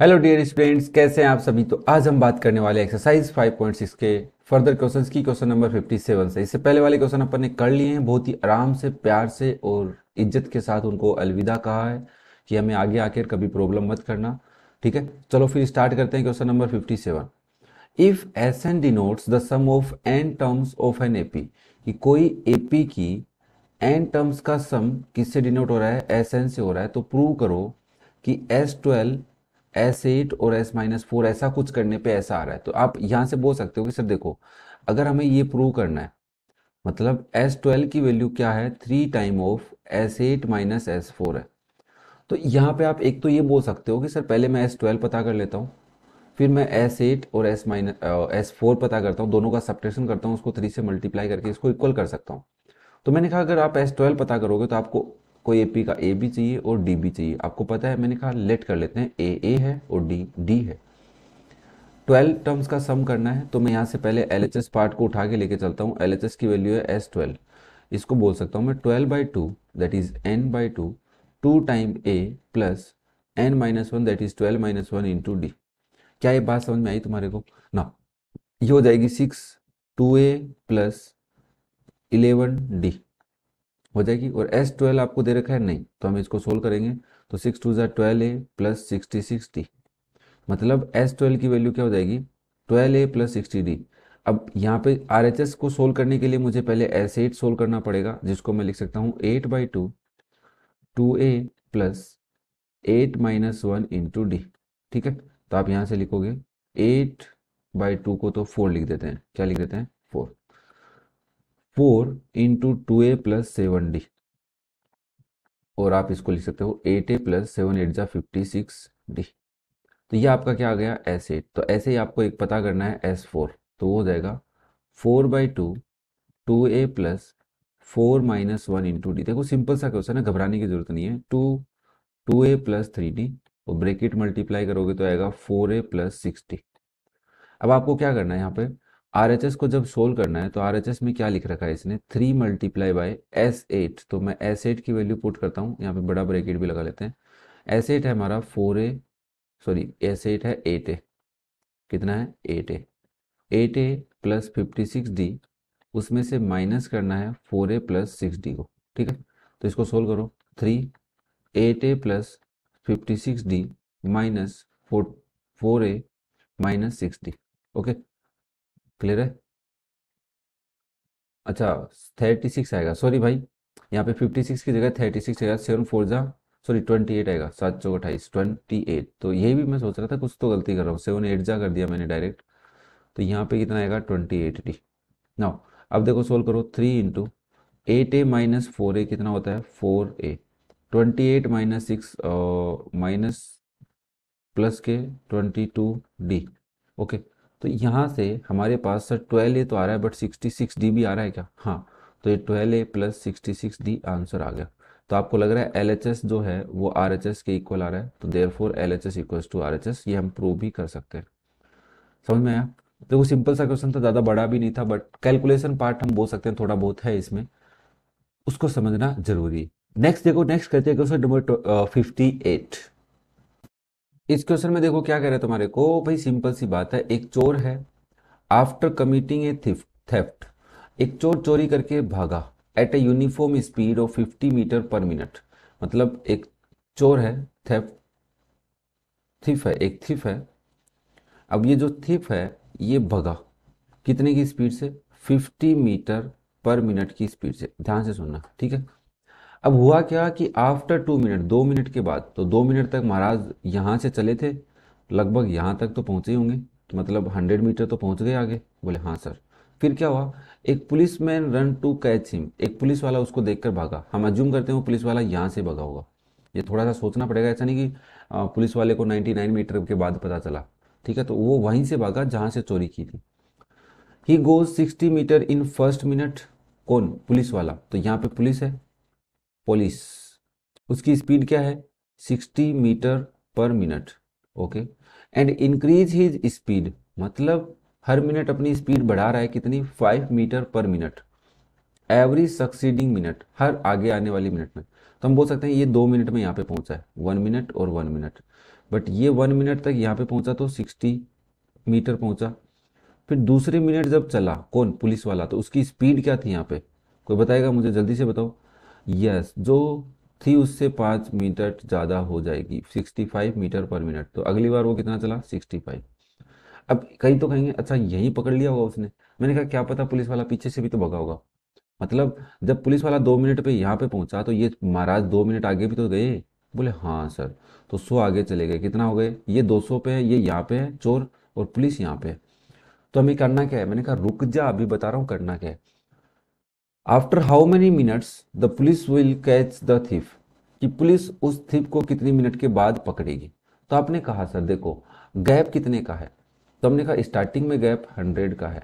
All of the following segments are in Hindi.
हेलो डियर स्टूडेंट्स कैसे हैं आप सभी तो आज हम बात करने वाले एक्सरसाइज 5.6 के फर्दर क्वेश्चंस की क्वेश्चन नंबर 57 से इससे पहले वाले क्वेश्चन अपन ने कर लिए हैं बहुत ही आराम से प्यार से और इज्जत के साथ उनको अलविदा कहा है कि हमें आगे आकर कभी प्रॉब्लम मत करना ठीक है चलो फिर स्टार्ट करते हैं question number fifty seven if S N denotes the sum of N terms of N A P कि कोई ए पी की एन टर्म्स का सम किससे डिनोट हो रहा है एस एन से हो रहा है तो प्रूव करो कि एस ट्वेल्व एस एट और एस माइनस फोर ऐसा कुछ करने पे ऐसा आ रहा है तो आप यहां से बोल सकते हो कि सर देखो अगर हमें ये प्रूव करना है मतलब एस ट्वेल्व की वैल्यू क्या है three time of S eight minus S four है तो यहाँ पे आप एक तो ये बोल सकते हो कि सर पहले मैं एस ट्वेल्व पता कर लेता हूँ फिर मैं एस एट और एस माइनस एस फोर पता करता हूँ दोनों का सप्टेशन करता हूँ उसको थ्री से मल्टीप्लाई करके इसको इक्वल कर सकता हूँ तो मैंने कहा अगर आप एस ट्वेल्व पता करोगे तो आपको कोई ए पी का ए बी चाहिए और डी बी चाहिए आपको पता है मैंने कहा लेट कर लेते हैं ए ए है और डी डी है ट्वेल्व टर्म्स का सम करना है तो मैं यहाँ से पहले एल एच एस पार्ट को उठा के लेके चलता हूँ एल एच एस की वैल्यू है एस ट्वेल्व इसको बोल सकता हूँ मैं twelve by two that is N by two two time A plus N minus one that is twelve minus one into D क्या ये बात समझ में आई तुम्हारे को ना ये हो जाएगी सिक्स टू ए प्लस इलेवन डी हो जाएगी और एस ट्वेल्व आपको दे रखा है नहीं तो हम इसको सोल्व करेंगे तो सिक्स टू जै twelve A plus sixty six D मतलब एस ट्वेल्व की वैल्यू क्या हो जाएगी twelve A plus sixty D अब यहाँ पे आर एच एस को सोल्व करने के लिए मुझे पहले एस एट सोल्व करना पड़ेगा जिसको मैं लिख सकता हूँ eight by two two A plus eight minus one into D ठीक है तो आप यहाँ से लिखोगे एट बाई टू को तो फोर लिख देते हैं क्या लिख देते हैं फोर फोर इंटू टू ए प्लस सेवन डी और आप इसको लिख सकते हो eight A plus seven eight जा फिफ्टी सिक्स डी तो ये आपका क्या आ गया एस एट तो ऐसे ही आपको एक पता करना है एस फोर तो वो हो जाएगा four by two two A plus four minus one into D देखो सिंपल सा क्वेश्चन है घबराने की जरूरत नहीं है टू टू ए प्लस थ्री डी और ब्रेकेट मल्टीप्लाई करोगे तो आएगा फोर ए प्लस सिक्सटी अब आपको क्या करना है यहाँ पे आरएचएस को जब सोल्व करना है तो आरएचएस में क्या लिख रखा है इसने three multiply by S eight तो मैं एस एट की वैल्यू पुट करता हूँ यहाँ पे बड़ा ब्रैकेट भी लगा लेते हैं एस एट है हमारा four A sorry S eight है एट ए कितना है eight A eight A plus fifty six D उसमें से माइनस करना है four A plus six D को ठीक है तो इसको सोल्व करो three eight A plus fifty six D minus four four A minus six D okay clear है अच्छा थर्टी सिक्स आएगा सॉरी भाई यहाँ पे फिफ्टी सिक्स की जगह थर्टी सिक्स आएगा सेवन फोर जा सॉरी ट्वेंटी एट आएगा सात सौ अट्ठाईस ट्वेंटी एट तो यही भी मैं सोच रहा था कुछ तो गलती कर रहा हूँ सेवन एट जा कर दिया मैंने डायरेक्ट तो यहाँ पे कितना आएगा ट्वेंटी एट डी नाउ अब देखो सोल्व करो three into eight A minus four A कितना होता है four A twenty eight minus six minus plus के ट्वेंटी टू डी ओके तो यहाँ से हमारे पास सर ट्वेल्व ए तो आ रहा है बट सिक्सटी सिक्स डी भी आ रहा है क्या हाँ तो ये twelve A plus sixty six D answer आ गया तो आपको लग रहा है एल एच एस जो है वो आर एच एस के इक्वल आ रहा है तो therefore L H S equal to R H S ये हम प्रूव भी कर सकते हैं समझ में आया देखो सिंपल सा क्वेश्चन था ज़्यादा बड़ा भी नहीं था बट कैलकुलेशन पार्ट हम बोल सकते हैं थोड़ा बहुत है इसमें उसको समझना जरूरी नेक्स्ट देखो नेक्स्ट करते हैं क्वेश्चन नंबर फिफ्टी एट इस क्वेश्चन में देखो क्या कह रहे हैं तुम्हारे को भाई सिंपल सी बात है एक चोर है आफ्टर कमिटिंग ए थेफ्ट एक चोर चोरी करके भागा at a uniform speed of 50 metre per minute मतलब एक चोर है थेफ्ट थिफ है एक थिफ है अब ये जो थिफ है ये भगा कितने की स्पीड से 50 मीटर पर मिनट की स्पीड से ध्यान से सुनना ठीक है अब हुआ क्या कि आफ्टर टू मिनट दो मिनट के बाद तो दो मिनट तक महाराज यहाँ से चले थे लगभग यहाँ तक तो पहुँचे होंगे मतलब तो मतलब हंड्रेड मीटर तो पहुँच गए आगे बोले हाँ सर फिर क्या हुआ एक police man run to catch him एक पुलिस वाला उसको देखकर भागा हम अज्यूम करते हैं पुलिस वाला यहाँ से भागा होगा ये थोड़ा सा सोचना पड़ेगा ऐसा नहीं कि पुलिस वाले को नाइन मीटर के बाद पता चला ठीक है तो वो वहीं से भागा जहाँ से चोरी की थी ही goes sixty metre in first minute कौन पुलिस वाला तो यहाँ पे पुलिस है पोलिस उसकी स्पीड क्या है 60 metre per minute okay and increase his speed मतलब हर मिनट अपनी स्पीड बढ़ा रहा है कितनी 5 metre per minute every succeeding minute हर आगे आने वाली मिनट में तो हम बोल सकते हैं ये दो मिनट में यहाँ पे पहुंचा है वन मिनट और वन मिनट बट ये वन मिनट तक यहाँ पे पहुंचा तो 60 मीटर पहुंचा फिर दूसरे मिनट जब चला कौन पुलिस वाला तो उसकी स्पीड क्या थी यहाँ पे कोई बताएगा मुझे जल्दी से बताओ यस जो थी उससे पाँच मीटर ज़्यादा हो जाएगी 65 मीटर पर मिनट तो अगली बार वो कितना चला 65 अब कहीं तो कहेंगे अच्छा यही पकड़ लिया होगा उसने मैंने कहा क्या पता पुलिस वाला पीछे से भी तो भगा होगा मतलब जब पुलिस वाला दो मिनट पे यहाँ पे पहुंचा तो ये महाराज दो मिनट आगे भी तो गए बोले हाँ सर तो सो आगे चले गए कितना हो गए ये दो सौ पे है ये यहाँ पे है चोर और पुलिस यहाँ पे है तो हमें करना क्या है मैंने कहा रुक जा अभी बता रहा हूँ करना क्या है after how many minutes the police will catch the thief कि पुलिस उस थीफ को कितनी मिनट के बाद पकड़ेगी तो आपने कहा सर देखो गैप कितने का है तो हमने कहा स्टार्टिंग में गैप हंड्रेड का है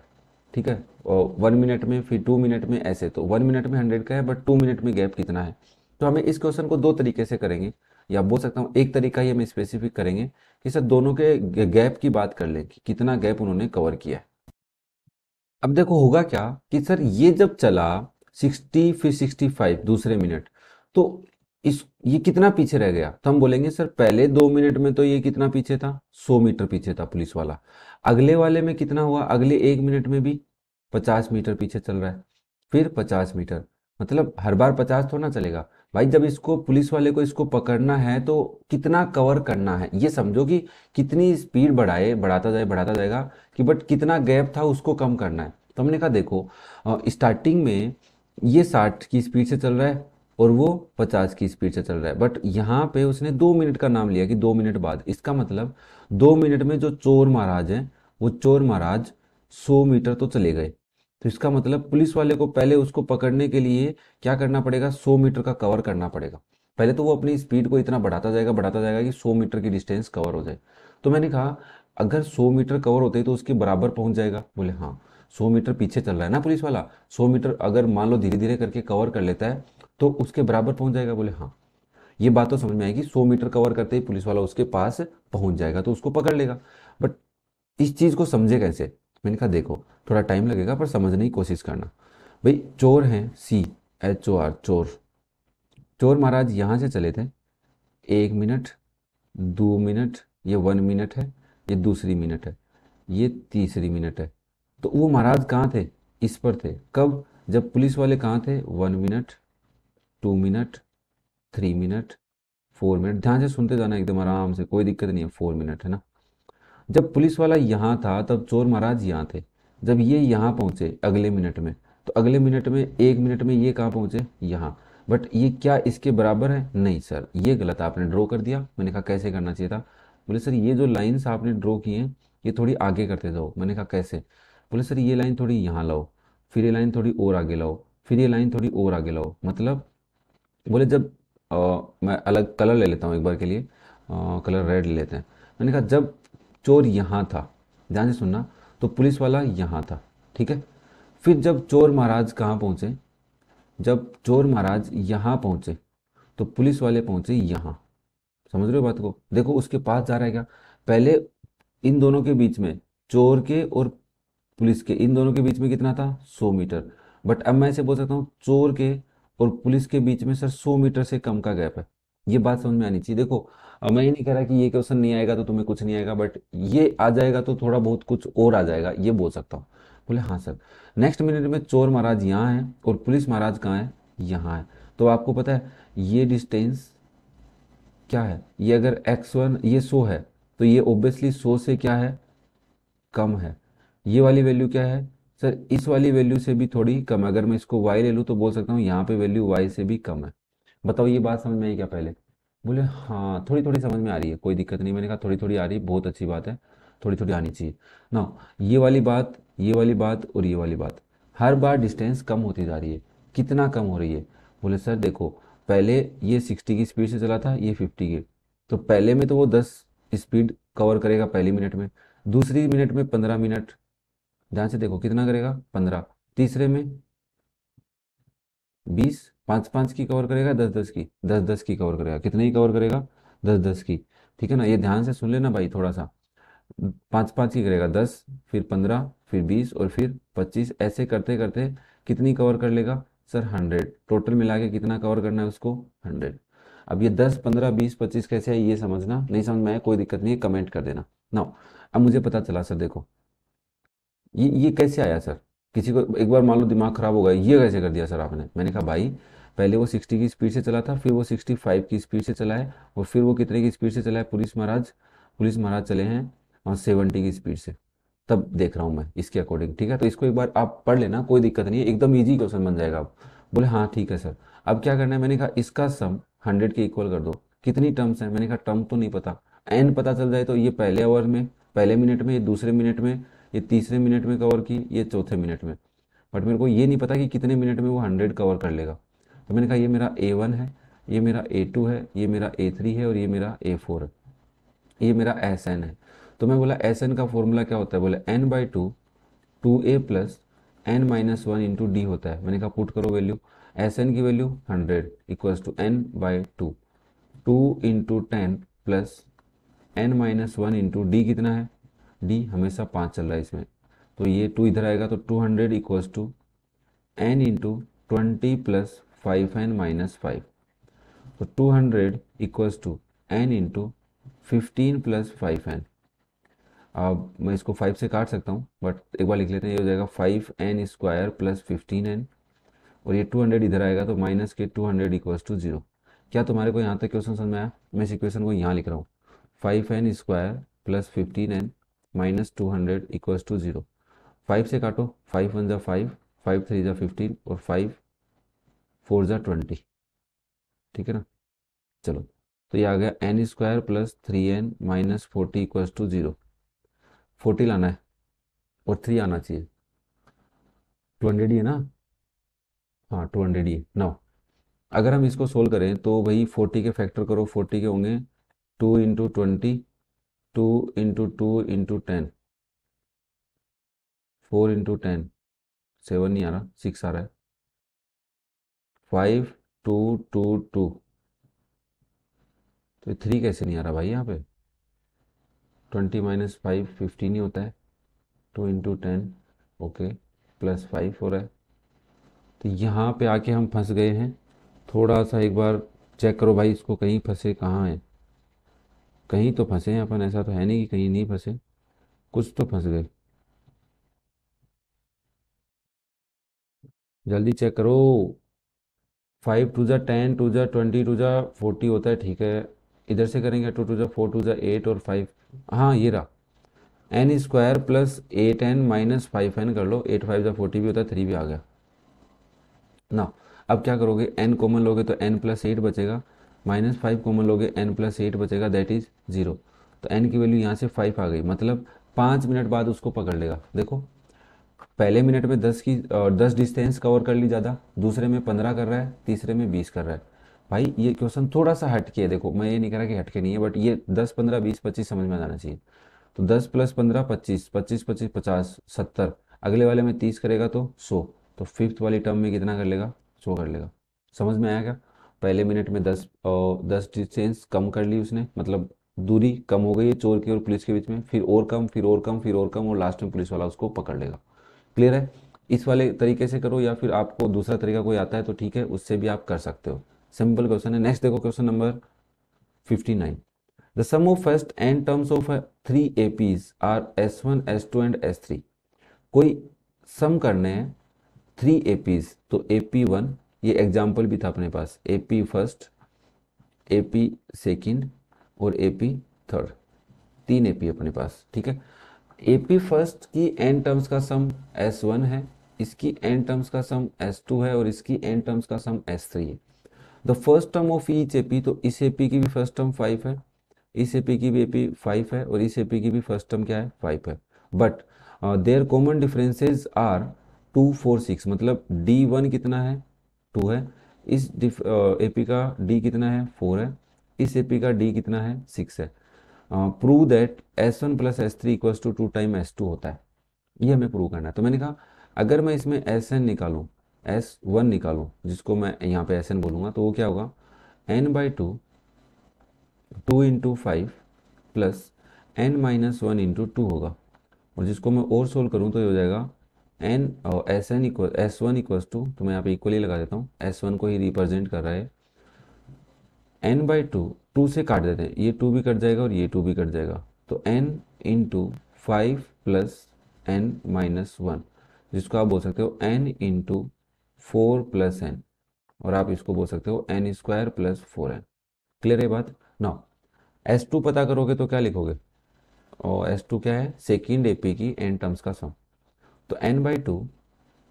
ठीक है और वन मिनट में फिर टू मिनट में ऐसे तो वन मिनट में हंड्रेड का है बट टू मिनट में गैप कितना है तो हमें इस क्वेश्चन को दो तरीके से करेंगे या बोल सकता हूँ एक तरीका ही हम स्पेसिफिक करेंगे कि सर दोनों के गैप की बात कर लें कि कितना गैप उन्होंने कवर किया है अब देखो होगा क्या कि सर ये जब चला 60 फिर 65 दूसरे मिनट तो इस ये कितना पीछे रह गया तो हम बोलेंगे सर पहले दो मिनट में तो ये कितना पीछे था 100 मीटर पीछे था पुलिस वाला अगले वाले में कितना हुआ अगले एक मिनट में भी 50 मीटर पीछे चल रहा है फिर 50 मीटर मतलब हर बार 50 थोड़ा चलेगा भाई जब इसको पुलिस वाले को इसको पकड़ना है तो कितना कवर करना है ये समझो कि कितनी स्पीड बढ़ाए बढ़ाता जाए बढ़ाता जाएगा कि बट कितना गैप था उसको कम करना है तो हमने कहा देखो स्टार्टिंग में ये साठ की स्पीड से चल रहा है और वो पचास की स्पीड से चल रहा है बट यहाँ पे उसने दो मिनट का नाम लिया कि दो मिनट बाद इसका मतलब दो मिनट में जो चोर महाराज हैं वो चोर महाराज सौ मीटर तो चले गए तो इसका मतलब पुलिस वाले को पहले उसको पकड़ने के लिए क्या करना पड़ेगा सौ मीटर का कवर करना पड़ेगा पहले तो वो अपनी स्पीड को इतना बढ़ाता जाएगा बढ़ाता जाएगा कि सौ मीटर की डिस्टेंस कवर हो जाए तो मैंने कहा अगर सौ मीटर कवर होते तो उसके बराबर पहुंच जाएगा बोले हाँ सौ मीटर पीछे चल रहा है ना पुलिस वाला सौ मीटर अगर मान लो धीरे धीरे करके कवर कर लेता है तो उसके बराबर पहुंच जाएगा बोले हाँ ये बात तो समझ में आएगी सौ मीटर कवर करते ही पुलिस वाला उसके पास पहुंच जाएगा तो उसको पकड़ लेगा बट इस चीज़ को समझे कैसे मैंने कहा देखो थोड़ा टाइम लगेगा पर समझने की कोशिश करना भाई चोर हैं सी एच ओ आर चोर चोर महाराज यहाँ से चले थे एक मिनट दो मिनट ये वन मिनट है ये दूसरी मिनट है ये तीसरी मिनट है तो वो महाराज कहाँ थे इस पर थे कब जब पुलिस वाले कहाँ थे one minute two minute three minute four minute ध्यान से सुनते जाना एकदम आराम से कोई दिक्कत नहीं है फोर मिनट है ना जब पुलिस वाला यहाँ था तब चोर महाराज यहाँ थे जब ये यहाँ पहुँचे अगले मिनट में तो अगले मिनट में एक मिनट में ये कहाँ पहुँचे यहाँ बट ये क्या इसके बराबर है नहीं सर ये गलत आपने ड्रॉ कर दिया मैंने कहा कैसे करना चाहिए था बोले सर ये जो लाइन्स आपने ड्रॉ किए हैं ये थोड़ी आगे करते जाओ मैंने कहा कैसे बोले सर ये लाइन थोड़ी यहाँ लाओ फिर ये लाइन थोड़ी और आगे लाओ फिर ये लाइन थोड़ी और आगे लाओ मतलब बोले जब आ, मैं अलग कलर ले लेता हूँ एक बार के लिए आ, कलर रेड ले लेते हैं मैंने कहा जब चोर यहाँ था ध्यान से सुनना तो पुलिस वाला यहाँ था ठीक है फिर जब चोर महाराज कहाँ पहुँचे जब चोर महाराज यहाँ पहुँचे तो पुलिस वाले पहुँचे यहाँ समझ रहे हो बात को देखो उसके पास जा रहा है क्या पहले इन दोनों के बीच में चोर के और पुलिस के इन दोनों के बीच में कितना था 100 मीटर बट अब मैं ऐसे बोल सकता हूँ चोर के और पुलिस के बीच में सर 100 मीटर से कम का गैप है ये बात समझ में आनी चाहिए देखो अब मैं ये नहीं कह रहा कि ये क्वेश्चन नहीं आएगा तो तुम्हें कुछ नहीं आएगा बट ये आ जाएगा तो थोड़ा बहुत कुछ और आ जाएगा ये बोल सकता हूँ बोले हाँ सर नेक्स्ट मिनट में चोर महाराज यहाँ है और पुलिस महाराज कहाँ है यहाँ है तो आपको पता है ये डिस्टेंस क्या है ये अगर एक्स वन ये सो है तो ये ओब्वियसली सो से क्या है कम है ये वाली वैल्यू क्या है सर इस वाली वैल्यू से भी थोड़ी कम है अगर मैं इसको वाई ले लूँ तो बोल सकता हूँ यहाँ पे वैल्यू वाई से भी कम है बताओ ये बात समझ में आई क्या पहले बोले हाँ थोड़ी थोड़ी समझ में आ रही है कोई दिक्कत नहीं मैंने कहा थोड़ी थोड़ी आ रही बहुत अच्छी बात है थोड़ी थोड़ी आनी चाहिए ना ये वाली बात ये वाली बात और ये वाली बात हर बार डिस्टेंस कम होती जा रही है कितना कम हो रही है बोले सर देखो पहले ये सिक्सटी की स्पीड से चला था ये फिफ्टी की तो पहले में तो वो दस स्पीड कवर करेगा पहली मिनट में दूसरी मिनट में पंद्रह मिनट ध्यान से देखो कितना करेगा पंद्रह तीसरे में बीस पाँच पाँच की कवर करेगा दस दस की दस दस की कवर करेगा कितने की कवर करेगा दस दस की ठीक है ना ये ध्यान से सुन लेना भाई थोड़ा सा पाँच पाँच की करेगा दस फिर पंद्रह फिर बीस और फिर पच्चीस ऐसे करते करते कितनी कवर कर लेगा सर हंड्रेड टोटल मिला के कितना कवर करना है उसको हंड्रेड अब ये दस पंद्रह बीस पच्चीस कैसे है ये समझना नहीं समझ में आया कोई दिक्कत नहीं है कमेंट कर देना ना अब मुझे पता चला सर देखो ये ये कैसे आया सर किसी को एक बार मान लो दिमाग खराब हो गया ये कैसे कर दिया सर आपने मैंने कहा भाई पहले वो 60 की स्पीड से चला था फिर वो 65 की स्पीड से चला है और फिर वो कितने की स्पीड से चला है पुलिस महाराज पुलिस महाराज चले हैं और सेवेंटी की स्पीड से तब देख रहा हूँ मैं इसके अकॉर्डिंग ठीक है तो इसको एक बार आप पढ़ लेना कोई दिक्कत नहीं है एकदम ईजी क्वेश्चन बन जाएगा आप बोले हाँ ठीक है सर अब क्या करना है मैंने कहा इसका सम हंड्रेड के इक्वल कर दो कितनी टर्म्स हैं मैंने कहा टर्म तो नहीं पता एन पता चल जाए तो ये पहले ओवर में पहले मिनट में ये दूसरे मिनट में ये तीसरे मिनट में कवर की ये चौथे मिनट में बट मेरे को ये नहीं पता कि कितने मिनट में वो हंड्रेड कवर कर लेगा तो मैंने कहा ये मेरा ए वन है ये मेरा ए टू है ये मेरा ए थ्री है और ये मेरा ए फोर है ये मेरा एस एन है तो मैं बोला एस एन का फॉर्मूला क्या होता है बोले n by two two A plus N minus one into d होता है मैंने कहा पुट करो वैल्यू एस एन की value hundred equals to n by two two into ten plus N minus one into d कितना है डी हमेशा पाँच चल रहा है इसमें तो ये टू इधर आएगा तो two hundred equals to n into twenty plus five n minus five तो two hundred equals to n into fifteen plus five n अब मैं इसको फाइव से काट सकता हूँ बट एक बार लिख लेते हैं ये हो जाएगा five n square plus fifteen n और ये टू हंड्रेड इधर आएगा तो माइनस के two hundred equals to zero क्या तुम्हारे को यहाँ तक क्वेश्चन समझ में आया मैं इस इक्वेशन को यहाँ लिख रहा हूँ five n square plus fifteen n minus two hundred equals to zero five से काटो फाइव वन ज़ा फाइव फाइव थ्री ज़ा फिफ्टीन और फाइव फोर ज़ा ट्वेंटी ठीक है ना चलो तो ये आ गया n square plus three n minus forty equal to zero forty लाना है और थ्री आना चाहिए टू हंड्रेड ही है ना हाँ टू हंड्रेड ही नौ अगर हम इसको सोल्व करें तो भाई फोर्टी के फैक्टर करो फोर्टी के होंगे two into twenty two into two into ten four into ten seven नहीं आ रहा सिक्स आ रहा है फाइव टू टू टू तो थ्री कैसे नहीं आ रहा भाई यहाँ पे ट्वेंटी माइनस फाइव फिफ्टीन ही होता है two into ten okay plus five हो रहा है तो यहाँ पे आके हम फंस गए हैं थोड़ा सा एक बार चेक करो भाई इसको कहीं फंसे कहाँ है कहीं तो फंसे हैं अपन ऐसा तो है नहीं कि कहीं नहीं फंसे कुछ तो फंस गए जल्दी चेक करो फाइव टू ज़ा टेन टू ज़ा ट्वेंटी टू ज़ा फोर्टी होता है ठीक है इधर से करेंगे टू टू ज़ा फोर टू ज़ा एट और फाइव हाँ ये रहा n square plus eight n minus five n कर लो एट फाइव ज़ा फोर्टी भी होता है थ्री भी आ गया ना अब क्या करोगे एन कॉमन लोगे तो एन प्लस एट बचेगा माइनस फाइव कॉमन लोगे एन प्लस एट बचेगा दैट इज़ ज़ीरो तो एन की वैल्यू यहाँ से फाइव आ गई मतलब पाँच मिनट बाद उसको पकड़ लेगा देखो पहले मिनट में दस की दस डिस्टेंस कवर कर ली ज़्यादा दूसरे में पंद्रह कर रहा है तीसरे में बीस कर रहा है भाई ये क्वेश्चन थोड़ा सा हटके है देखो मैं ये नहीं कह रहा कि हटके नहीं है बट ये दस पंद्रह बीस पच्चीस समझ में आना चाहिए तो दस प्लस पंद्रह पच्चीस पच्चीस पच्चीस पचास सत्तर अगले वाले में तीस करेगा तो सौ तो फिफ्थ वाली टर्म में कितना कर लेगा सौ कर लेगा समझ में आया क्या पहले मिनट में दस दस डिस्टेंस कम कर ली उसने मतलब दूरी कम हो गई है चोर की और पुलिस के बीच में फिर और कम फिर और कम फिर और कम और लास्ट में पुलिस वाला उसको पकड़ लेगा क्लियर है इस वाले तरीके से करो या फिर आपको दूसरा तरीका कोई आता है तो ठीक है उससे भी आप कर सकते हो सिंपल क्वेश्चन है नेक्स्ट देखो question number 59 the sum of first n terms of three a r s one s two and s three कोई सम करने हैं थ्री ए तो ए वन ये एग्जाम्पल भी था अपने पास ए फर्स्ट ए पी और ए पी थर्ड तीन ए अपने पास ठीक है एपी फर्स्ट की एन टर्म्स का सम एस वन है इसकी एन टर्म्स का सम एस टू है और इसकी एन टर्म्स का सम एस थ्री है the first term of each AP तो इस एपी की भी फर्स्ट टर्म फाइव है इस एपी की भी एपी फाइव है और इस एपी की भी फर्स्ट टर्म क्या है फाइव है but their common differences are two four six मतलब डी वन कितना है टू है इस ए पी uh, का डी कितना है फोर है इस ए पी का डी कितना है सिक्स है prove that s one plus s three equal to two time s two होता है ये हमें प्रूव करना है तो मैंने कहा अगर मैं इसमें एस एन निकालू एस वन निकालू जिसको मैं यहाँ पे एस एन बोलूँगा तो वो क्या होगा n by two two into five plus N minus one into two होगा और जिसको मैं और सोल्व करूँ तो ये हो जाएगा एन और s n equal s one equal to तो मैं यहाँ पे इक्वली लगा देता हूँ एस वन को ही रिप्रेजेंट कर रहा है एन बाई टू टू से काट देते हैं ये टू भी कट जाएगा और ये टू भी कट जाएगा तो n in two five plus N minus one जिसको आप बोल सकते हो n into four plus n और आप इसको बोल सकते हो n square plus four n clear है बात ना एस टू पता करोगे तो क्या लिखोगे और एस टू क्या है सेकेंड ए पी की एन टर्म्स का सम तो n by two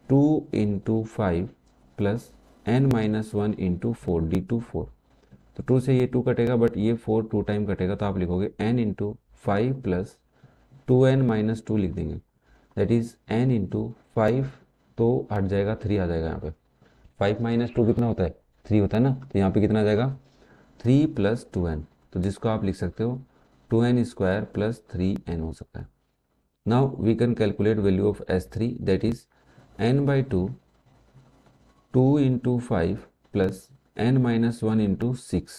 two in two five plus N minus one into four d two four तो टू से ये टू कटेगा बट ये फोर टू टाइम कटेगा तो आप लिखोगे n into five plus two n minus two लिख देंगे that is n into five तो हट जाएगा थ्री आ जाएगा यहाँ पे फाइव माइनस टू कितना होता है थ्री होता है ना तो यहाँ पे कितना आ जाएगा थ्री प्लस टू एन तो जिसको आप लिख सकते हो two n square plus three n हो सकता है now we can calculate value of s three that is N by two two into five plus N minus one into six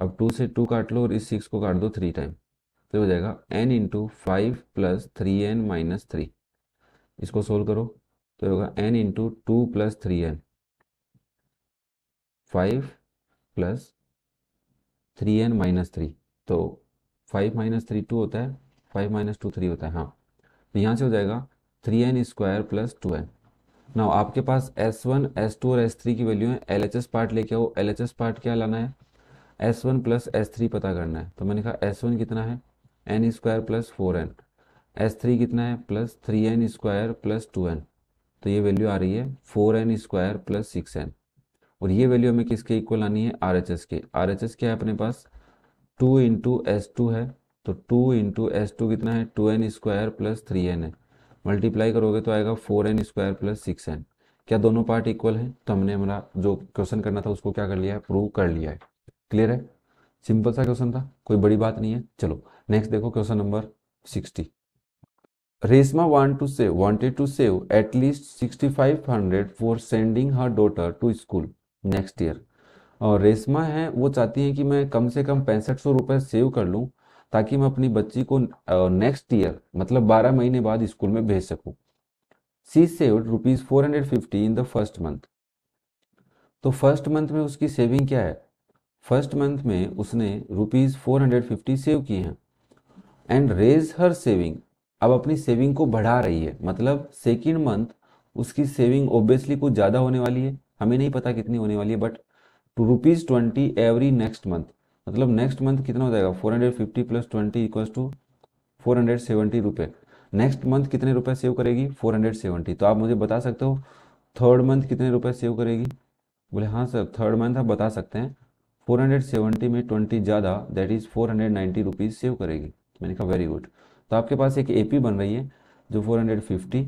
अब टू से टू काट लो और इस सिक्स को काट दो थ्री टाइम तो हो जाएगा n into five plus three n minus three इसको सोल्व करो तो होगा n into two plus three n five plus three n minus three तो फाइव माइनस थ्री टू होता है फाइव माइनस टू थ्री होता है हाँ तो यहाँ से हो जाएगा three n square plus two n now आपके पास एस वन एस टू और एस थ्री की वैल्यू है एल एच एस पार्ट लेके आओ एल एच एस पार्ट क्या लाना है s one plus s three पता करना है तो मैंने कहा एस वन कितना है n square plus four n s three कितना है plus three n square plus two n तो ये वैल्यू आ रही है four n square plus six n और ये वैल्यू हमें किसके इक्वल आनी है आर एच एस के आर एच एस क्या है अपने पास टू इंटू एस टू है तो टू इंटू एस टू कितना है two n square plus three n है मल्टीप्लाई करोगे तो आएगा four n square plus six n क्या दोनों पार्ट इक्वल है तो हमने हमारा जो क्वेश्चन करना था उसको क्या कर लिया है प्रूव कर लिया है क्लियर है सिंपल सा क्वेश्चन था कोई बड़ी बात नहीं है चलो नेक्स्ट देखो question number sixty Reshma want to save wanted to save at least sixty five hundred for sending her daughter to school next year और रेशमा है वो चाहती है कि मैं कम से कम पैंसठ सौ रुपये सेव कर लूँ ताकि मैं अपनी बच्ची को नेक्स्ट ईयर मतलब बारह महीने बाद स्कूल में भेज सकूँ she saved rupees four hundred fifty in the first month तो फर्स्ट मंथ में उसकी सेविंग क्या है फर्स्ट मंथ में उसने rupees four hundred fifty save की हैं एंड रेज हर सेविंग अब अपनी सेविंग को बढ़ा रही है मतलब सेकेंड मंथ उसकी सेविंग ऑब्वियसली कुछ ज़्यादा होने वाली है हमें नहीं पता कितनी होने वाली है but rupees twenty every next month मतलब नेक्स्ट मंथ कितना हो जाएगा four hundred fifty plus twenty equals to four hundred seventy रुपये नेक्स्ट मंथ कितने रुपए सेव करेगी फोर हंड्रेड सेवेंटी तो आप मुझे बता सकते हो थर्ड मंथ कितने रुपए सेव करेगी बोले हाँ सर थर्ड मंथ आप बता सकते हैं फोर हंड्रेड सेवेंटी में ट्वेंटी ज़्यादा that is four hundred ninety rupees save करेगी मैंने कहा वेरी गुड तो आपके पास एक ए पी बन रही है जो four hundred fifty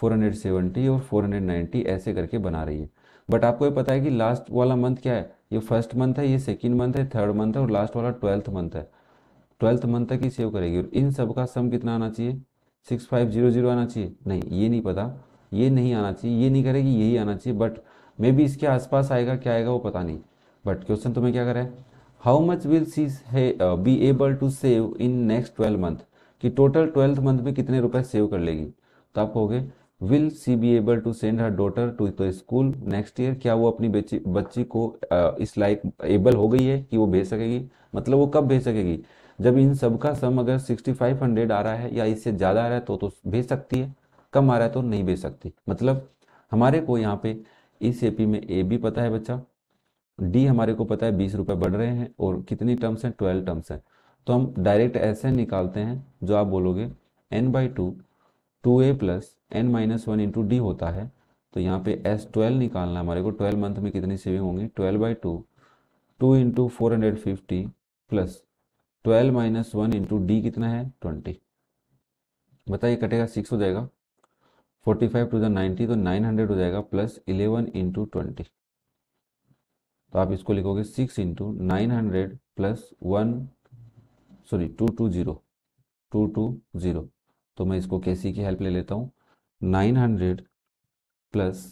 four hundred seventy और फोर हंड्रेड नाइन्टी ऐसे करके बना रही है बट आपको ये पता है कि लास्ट वाला मंथ क्या है ये फर्स्ट मंथ है ये सेकेंड मंथ है थर्ड मंथ है और लास्ट वाला ट्वेल्थ मंथ है ट्वेल्थ मंथ तक ही सेव करेगी और इन सब का सम कितना आना चाहिए सिक्स फाइव जीरो जीरो आना चाहिए नहीं ये नहीं पता ये नहीं आना चाहिए ये नहीं करेगी यही आना चाहिए बट मे बी इसके आसपास आएगा क्या आएगा वो पता नहीं बट क्वेश्चन तुम्हें क्या करें how much will she be able to save in next twelve month कि टोटल ट्वेल्थ मंथ में कितने रुपए सेव कर लेगी तो आप कहोगे will she be able to send her daughter to the school next year क्या वो अपनी बच्ची बच्ची को इस लाइक एबल हो गई है कि वो भेज सकेगी मतलब वो कब भेज सकेगी जब इन सब का सम अगर सिक्सटी फाइव हंड्रेड आ रहा है या इससे ज़्यादा आ रहा है तो तो भेज सकती है कम आ रहा है तो नहीं भेज सकती मतलब हमारे को यहाँ पे इस ए में ए भी पता है बच्चा डी हमारे को पता है बीस रुपये बढ़ रहे हैं और कितनी टर्म्स हैं ट्वेल्व टर्म्स हैं तो हम डायरेक्ट ऐसे निकालते हैं जो आप बोलोगे n by two two A plus N minus one into d होता है तो यहाँ पे एस ट्वेल्व निकालना हमारे को ट्वेल्व मंथ में कितनी सेविंग होंगी twelve by two two into four hundred fifty plus twelve minus one into d कितना है ट्वेंटी बताइए कटेगा सिक्स हो जाएगा फोर्टी फाइव टू दाइनटी तो नाइन हंड्रेड हो जाएगा प्लस इलेवन इंटू ट्वेंटी तो आप इसको लिखोगे six into nine hundred plus one sorry two two zero two two zero तो मैं इसको कैसी की हेल्प ले लेता हूँ nine hundred plus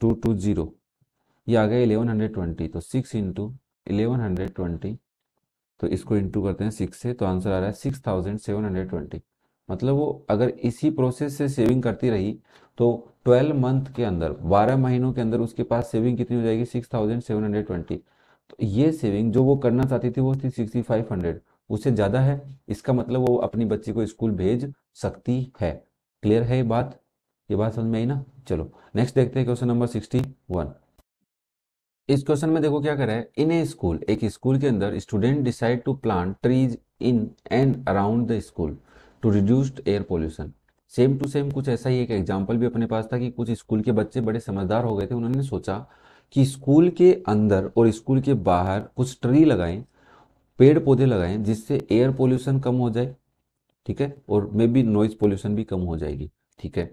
two two zero ये आ गया इलेवन हंड्रेड ट्वेंटी तो six into eleven hundred twenty तो इसको इंटू करते हैं सिक्स से तो आंसर आ रहा है six thousand seven hundred twenty मतलब वो अगर इसी प्रोसेस से सेविंग करती रही तो ट्वेल्व मंथ के अंदर बारह महीनों के अंदर उसके पास सेविंग कितनी हो जाएगी six thousand seven hundred twenty तो ये सेविंग जो वो करना चाहती थी वो थी सिक्सटी फाइव हंड्रेड उससे ज़्यादा है इसका मतलब वो अपनी बच्ची को स्कूल भेज सकती है क्लियर है ये बात ये बात समझ में आई ना चलो नेक्स्ट देखते हैं क्वेश्चन नंबर सिक्सटी वन इस क्वेश्चन में देखो क्या कर रहा है इन ए स्कूल एक स्कूल के अंदर student decide to plant trees in and around the school to reduced air pollution same to same कुछ ऐसा ही एक एग्जाम्पल भी अपने पास था कि कुछ स्कूल के बच्चे बड़े समझदार हो गए थे उन्होंने सोचा कि स्कूल के अंदर और स्कूल के बाहर कुछ ट्री लगाएं पेड़ पौधे लगाएं जिससे एयर पोल्यूशन कम हो जाए ठीक है और मे बी नॉइज पोल्यूशन भी कम हो जाएगी ठीक है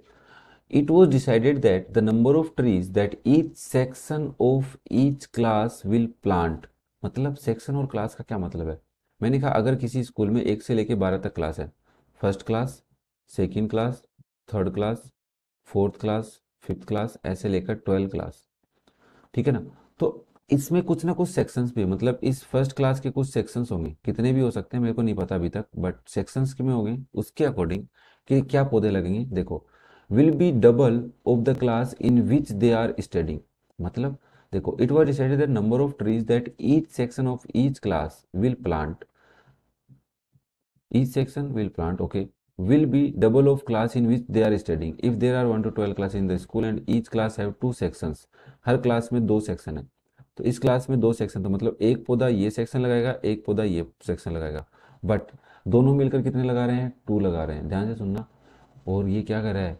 it was decided that the number of trees that each section of each class will plant मतलब सेक्शन और क्लास का क्या मतलब है मैंने कहा अगर किसी स्कूल में एक से लेकर बारह तक क्लास है first class second class third class fourth class fifth class ऐसे लेकर ट्वेल्थ क्लास ठीक है ना तो इसमें कुछ ना कुछ सेक्शंस भी मतलब इस फर्स्ट क्लास के कुछ सेक्शंस होंगे कितने भी हो सकते हैं मेरे को नहीं पता अभी तक बट सेक्शंस के में होंगे उसके अकॉर्डिंग कि क्या पौधे लगेंगे देखो will be double of the class in which they are studying मतलब देखो it was decided that number of trees that each section of each class will plant each section will plant okay will be double of class in which they are studying if there are 1 to 12 class in the school and each class have two sections हर क्लास में दो सेक्शन है तो इस क्लास में दो सेक्शन तो मतलब एक पौधा ये सेक्शन लगाएगा एक पौधा ये सेक्शन लगाएगा बट दोनों मिलकर कितने लगा रहे हैं टू लगा रहे हैं ध्यान से सुनना और ये क्या कर रहा है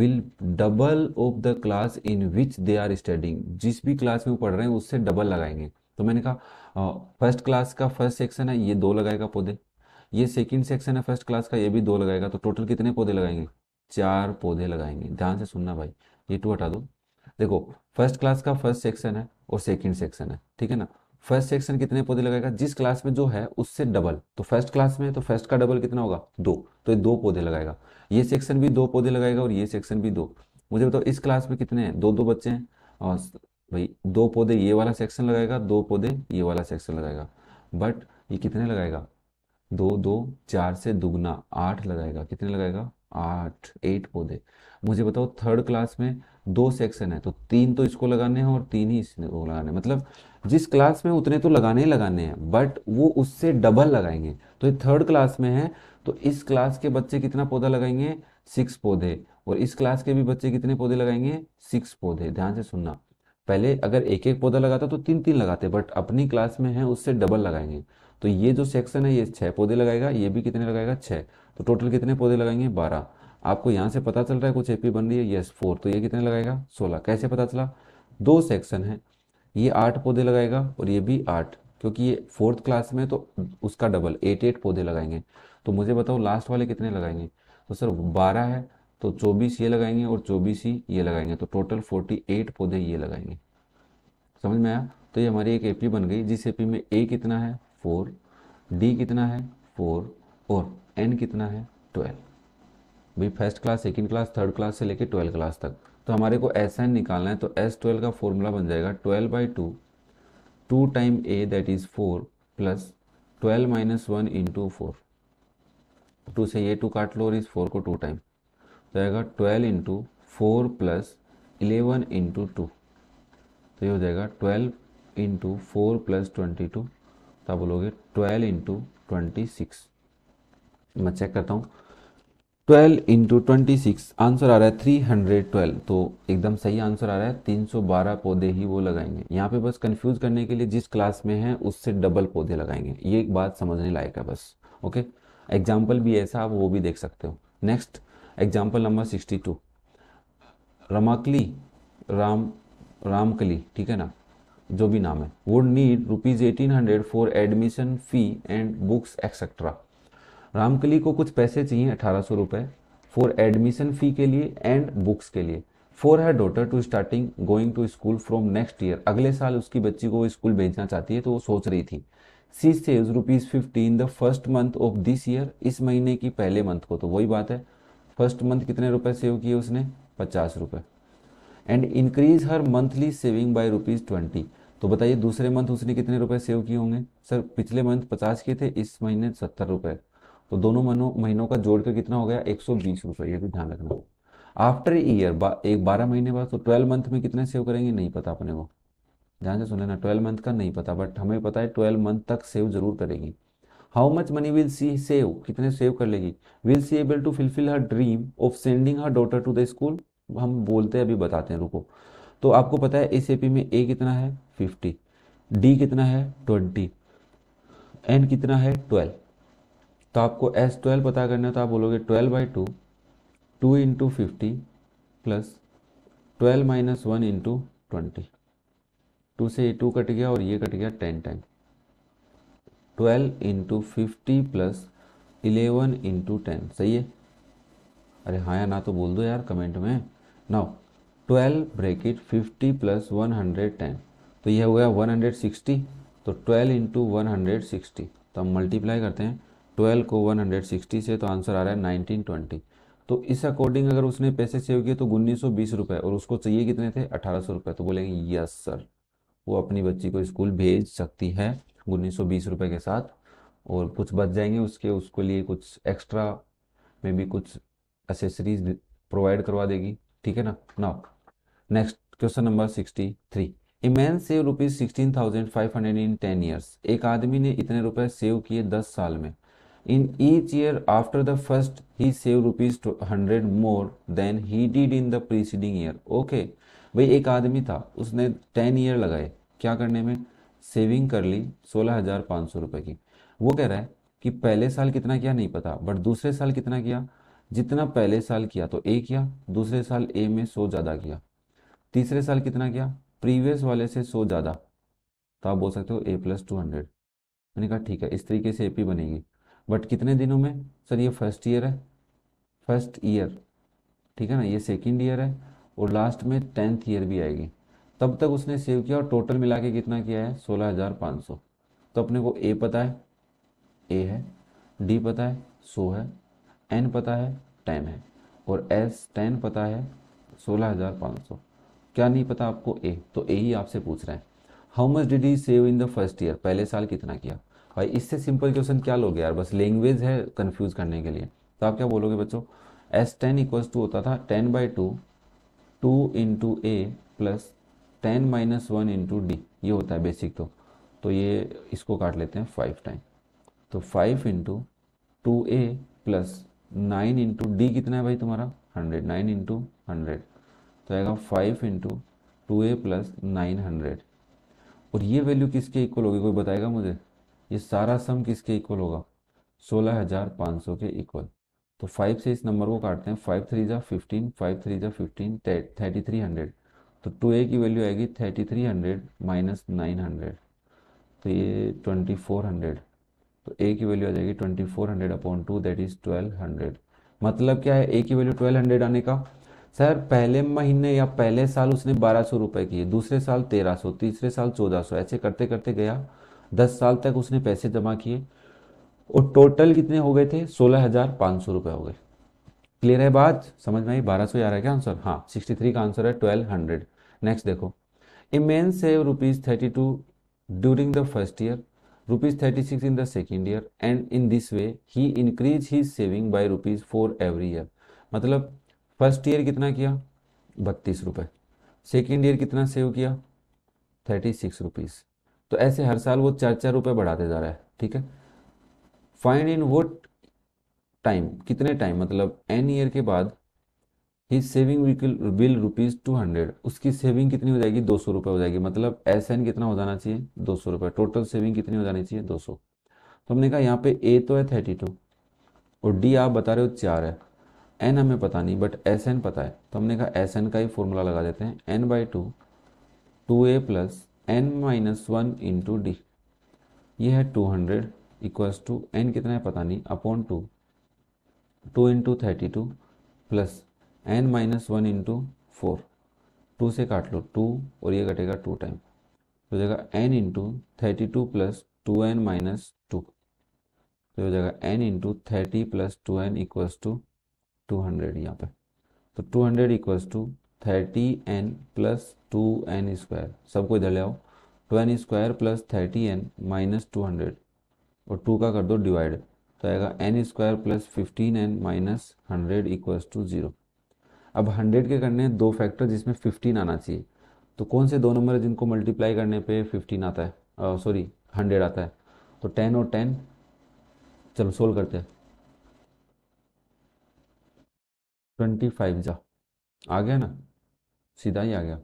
will double of the class in which they are studying जिस भी क्लास में वो पढ़ रहे हैं उससे डबल लगाएंगे तो मैंने कहा फर्स्ट क्लास का फर्स्ट सेक्शन है ये दो लगाएगा पौधे ये सेकेंड सेक्शन है फर्स्ट क्लास का ये भी दो लगाएगा तो टोटल कितने पौधे लगाएंगे चार पौधे लगाएंगे ध्यान से सुनना भाई ये टू हटा दो देखो फर्स्ट क्लास का फर्स्ट सेक्शन है और सेकेंड सेक्शन है ठीक है ना फर्स्ट सेक्शन कितने पौधे लगाएगा जिस क्लास में जो है उससे डबल तो फर्स्ट क्लास में तो फर्स्ट का डबल कितना होगा दो तो ये दो पौधे लगाएगा ये सेक्शन भी दो पौधे लगाएगा और ये सेक्शन भी दो मुझे बताओ इस क्लास में कितने हैं दो दो बच्चे हैं और भाई दो पौधे ये वाला सेक्शन लगाएगा दो पौधे ये वाला सेक्शन लगाएगा बट ये कितने लगाएगा दो दो चार से दुगना आठ लगाएगा कितने लगाएगा आठ एट पौधे मुझे बताओ थर्ड क्लास में दो सेक्शन है तो तीन तो इसको लगाने हैं और तीन ही इसको लगाने हैं मतलब जिस क्लास में उतने तो लगाने ही लगाने हैं बट वो उससे डबल लगाएंगे तो ये थर्ड क्लास में है तो इस क्लास के बच्चे कितना पौधा लगाएंगे सिक्स पौधे और इस क्लास के भी बच्चे कितने पौधे लगाएंगे सिक्स पौधे ध्यान से सुनना पहले अगर एक एक पौधा लगाता तो तीन तीन लगाते बट अपनी क्लास में है उससे डबल लगाएंगे तो ये जो सेक्शन है ये छः पौधे लगाएगा ये भी कितने लगाएगा छः तो टोटल कितने पौधे लगाएंगे बारह आपको यहाँ से पता चल रहा है कुछ एपी बन रही है यस फोर तो ये कितने लगाएगा सोलह कैसे पता चला दो सेक्शन है ये आठ पौधे लगाएगा और ये भी आठ क्योंकि ये फोर्थ क्लास में तो उसका डबल एट एट पौधे लगाएंगे तो मुझे बताओ लास्ट वाले कितने लगाएंगे तो सर बारह है तो चौबीस ये लगाएंगे और चौबीस ही ये लगाएंगे तो टोटल फोर्टी एट पौधे ये लगाएंगे समझ में आया तो ये हमारी एक एपी बन गई जिस एपी में ए कितना है फोर डी कितना है फोर और एन कितना है ट्वेल्व भी first class second class third class से लेकर ट्वेल्थ क्लास तक तो हमारे को एस एन निकालना है तो एस ट्वेल्व का फॉर्मूला बन जाएगा twelve by two two time a that is four plus twelve minus one into four two से ये टू काट लो और इस फोर को टू टाइम तो आएगा twelve into four plus eleven into two तो ये हो जाएगा twelve into four plus twenty two तो आप बोलोगे ट्वेल्व इंटू ट्वेंटी सिक्स मैं चेक करता हूँ 12 इंटू ट्वेंटी आंसर आ रहा है 312 तो एकदम सही आंसर आ रहा है 312 पौधे ही वो लगाएंगे यहाँ पे बस कंफ्यूज करने के लिए जिस क्लास में है उससे डबल पौधे लगाएंगे ये एक बात समझने लायक है बस ओके एग्जाम्पल भी ऐसा आप वो भी देख सकते हो next example number 62 Ramakali Ram Ramkali ठीक है ना जो भी नाम है would need rupees eighteen hundred for admission fee and books etcetera Ramkali को कुछ पैसे चाहिए अठारह सौ रुपये फॉर एडमिशन फी के लिए एंड बुक्स के लिए for her daughter to starting going to school from next year अगले साल उसकी बच्ची को स्कूल भेजना चाहती है तो वो सोच रही थी she saves rupees in the first month of this year इस महीने की पहले मंथ को तो वही बात है फर्स्ट मंथ कितने रुपए सेव किए उसने पचास रुपए and increase her monthly saving by rupees twenty तो बताइए दूसरे मंथ उसने कितने रुपए सेव किए होंगे सर पिछले मंथ पचास किए थे इस महीने सत्तर रुपये तो दोनों महीनों महीनों का जोड़कर कितना हो गया एक सौ बीस रुपये ये भी ध्यान रखना आफ्टर ईयर एक बारह महीने बाद तो ट्वेल्व मंथ में कितने सेव करेंगे नहीं पता अपने को ध्यान से सुन लेना ट्वेल्व मंथ का नहीं पता बट हमें पता है ट्वेल्व मंथ तक सेव जरूर करेगी how much money will she save कितने सेव कर लेगी will she able to fulfill her dream of sending her daughter to the school हम बोलते हैं अभी बताते हैं रुको तो आपको पता है एस में ए कितना है फिफ्टी डी कितना है ट्वेंटी एन कितना है ट्वेल्व तो आपको एस ट्वेल्व पता करना है तो आप बोलोगे twelve by two two into fifty plus twelve minus one into twenty two से ये टू कट गया और ये कट गया ten time twelve into fifty plus eleven into ten सही है अरे हाँ या ना तो बोल दो यार कमेंट में now twelve bracket fifty plus one hundred ten तो यह हुआ वन हंड्रेड सिक्सटी तो twelve into one hundred sixty तो हम मल्टीप्लाई करते हैं ट्वेल्व को वन हंड्रेड सिक्सटी से तो आंसर आ रहा है नाइनटीन ट्वेंटी तो इस अकॉर्डिंग अगर उसने पैसे सेव किए तो उन्नीस सौ बीस रुपये और उसको चाहिए कितने थे अठारह सौ रुपये तो बोलेंगे यस सर वो अपनी बच्ची को स्कूल भेज सकती है उन्नीस सौ बीस रुपये के साथ और कुछ बच जाएंगे उसके उसके लिए कुछ एक्स्ट्रा में भी कुछ एसेसरीज प्रोवाइड करवा देगी ठीक है ना now next question number sixty three a man save rupees sixteen thousand five hundred in ten years एक आदमी ने इतने रुपए सेव किए दस साल में in each year after the first he save rupees hundred more than he did in the preceding year okay भाई एक आदमी था उसने टेन ईयर लगाए क्या करने में सेविंग कर ली सोलह हजार पाँच सौ रुपये की वो कह रहा है कि पहले साल कितना किया नहीं पता बट दूसरे साल कितना किया जितना पहले साल किया तो ए किया दूसरे साल ए में सो ज़्यादा किया तीसरे साल कितना किया प्रीवियस वाले से सो ज़्यादा तो आप बोल सकते हो ए प्लस टू हंड्रेड मैंने कहा ठीक है इस तरीके से ए पी बनेगी बट कितने दिनों में सर ये फर्स्ट ईयर है फर्स्ट ईयर ठीक है ना ये सेकेंड ईयर है और लास्ट में टेंथ ईयर भी आएगी तब तक उसने सेव किया और टोटल मिला के कितना किया है सोलह हज़ार पाँच सौ तो अपने को ए पता है ए है डी पता है सो है एन पता है टेन है और एस टेन पता है सोलह हज़ार पाँच सौ क्या नहीं पता आपको ए तो ए ही आपसे पूछ रहे हैं how much did he save in the first year पहले साल कितना किया भाई इससे सिंपल क्वेश्चन क्या लोगे यार बस लैंग्वेज है कन्फ्यूज करने के लिए तो आप क्या बोलोगे बच्चों एस टेन इक्वल्स टू होता था ten by two two into a plus ten minus one into d ये होता है बेसिक तो तो ये इसको काट लेते हैं फाइव टाइम तो फाइव इंटू टू ए प्लस नाइन इंटू डी कितना है भाई तुम्हारा हंड्रेड नाइन इंटू हंड्रेड तो आएगा फाइव इंटू टू ए प्लस नाइन हंड्रेड और ये वैल्यू किसके इक्वल होगी कोई बताएगा मुझे ये सारा सम किसके इक्वल होगा सोलह हजार पाँच सौ के इक्वल तो फाइव से इस नंबर को काटते हैं फाइव थ्री ज़ा फिफ्टीन फाइव थ्री ज़ा फिफ्टीन थर्टी थ्री हंड्रेड तो टू ए की वैल्यू आएगी thirty three hundred minus nine hundred तो ये ट्वेंटी फोर हंड्रेड तो ए की वैल्यू आ जाएगी twenty four hundred upon two that is twelve hundred मतलब क्या है ए की वैल्यू ट्वेल्व हंड्रेड आने का सर पहले महीने या पहले साल उसने बारह सौ रुपये किए दूसरे साल तेरह सौ तीसरे साल चौदह सौ ऐसे करते करते गया दस साल तक उसने पैसे जमा किए और टोटल कितने हो गए थे सोलह हजार पाँच सौ रुपये हो गए क्लियर है बात समझ में आई बारह सौ ग्यारह रहा क्या आंसर हाँ सिक्सटी थ्री का आंसर है ट्वेल्व हंड्रेड नेक्स्ट देखो a man save rupees thirty two during the first year rupees thirty six in the second year and in this way he increase he saving by rupees four every year मतलब फर्स्ट ईयर कितना किया बत्तीस रुपये सेकेंड ईयर कितना सेव किया थर्टी सिक्स रुपीज़ तो ऐसे हर साल वो चार चार रुपए बढ़ाते जा रहा है ठीक है फाइंड इन वट टाइम कितने टाइम मतलब एन ईयर के बाद he saving will rupees two hundred उसकी सेविंग कितनी हो जाएगी दो सौ रुपये हो जाएगी मतलब एस एन कितना हो जाना चाहिए दो सौ रुपये टोटल सेविंग कितनी हो जानी चाहिए दो सौ तो हमने कहा यहाँ पे ए तो है थर्टी टू और डी आप बता रहे हो चार है एन हमें पता नहीं बट एस एन पता है तो हमने कहा एस एन का ही फॉर्मूला लगा देते हैं n by two two A plus N minus one into d ये है two hundred equals to n कितना है पता नहीं upon two two into thirty two plus N minus one into four two से काट लो टू और ये कटेगा टू टाइम हो जाएगा n into thirty two plus two n minus two तो हो जाएगा n into thirty plus two n equals to two hundred यहाँ पे तो two hundred equals to thirty n plus two n square सबको इधर ले आओ two n square plus thirty n minus two hundred और टू का कर दो डिवाइड तो आएगा n square plus fifteen n minus hundred equals to zero अब हंड्रेड के करने हैं दो फैक्टर जिसमें फिफ्टीन आना चाहिए तो कौन से दो नंबर है जिनको मल्टीप्लाई करने पे फिफ्टीन आता है सॉरी हंड्रेड आता है तो टेन और टेन चलो सोल्व करते हैं ट्वेंटी फाइव जा आ गया ना सीधा ही आ गया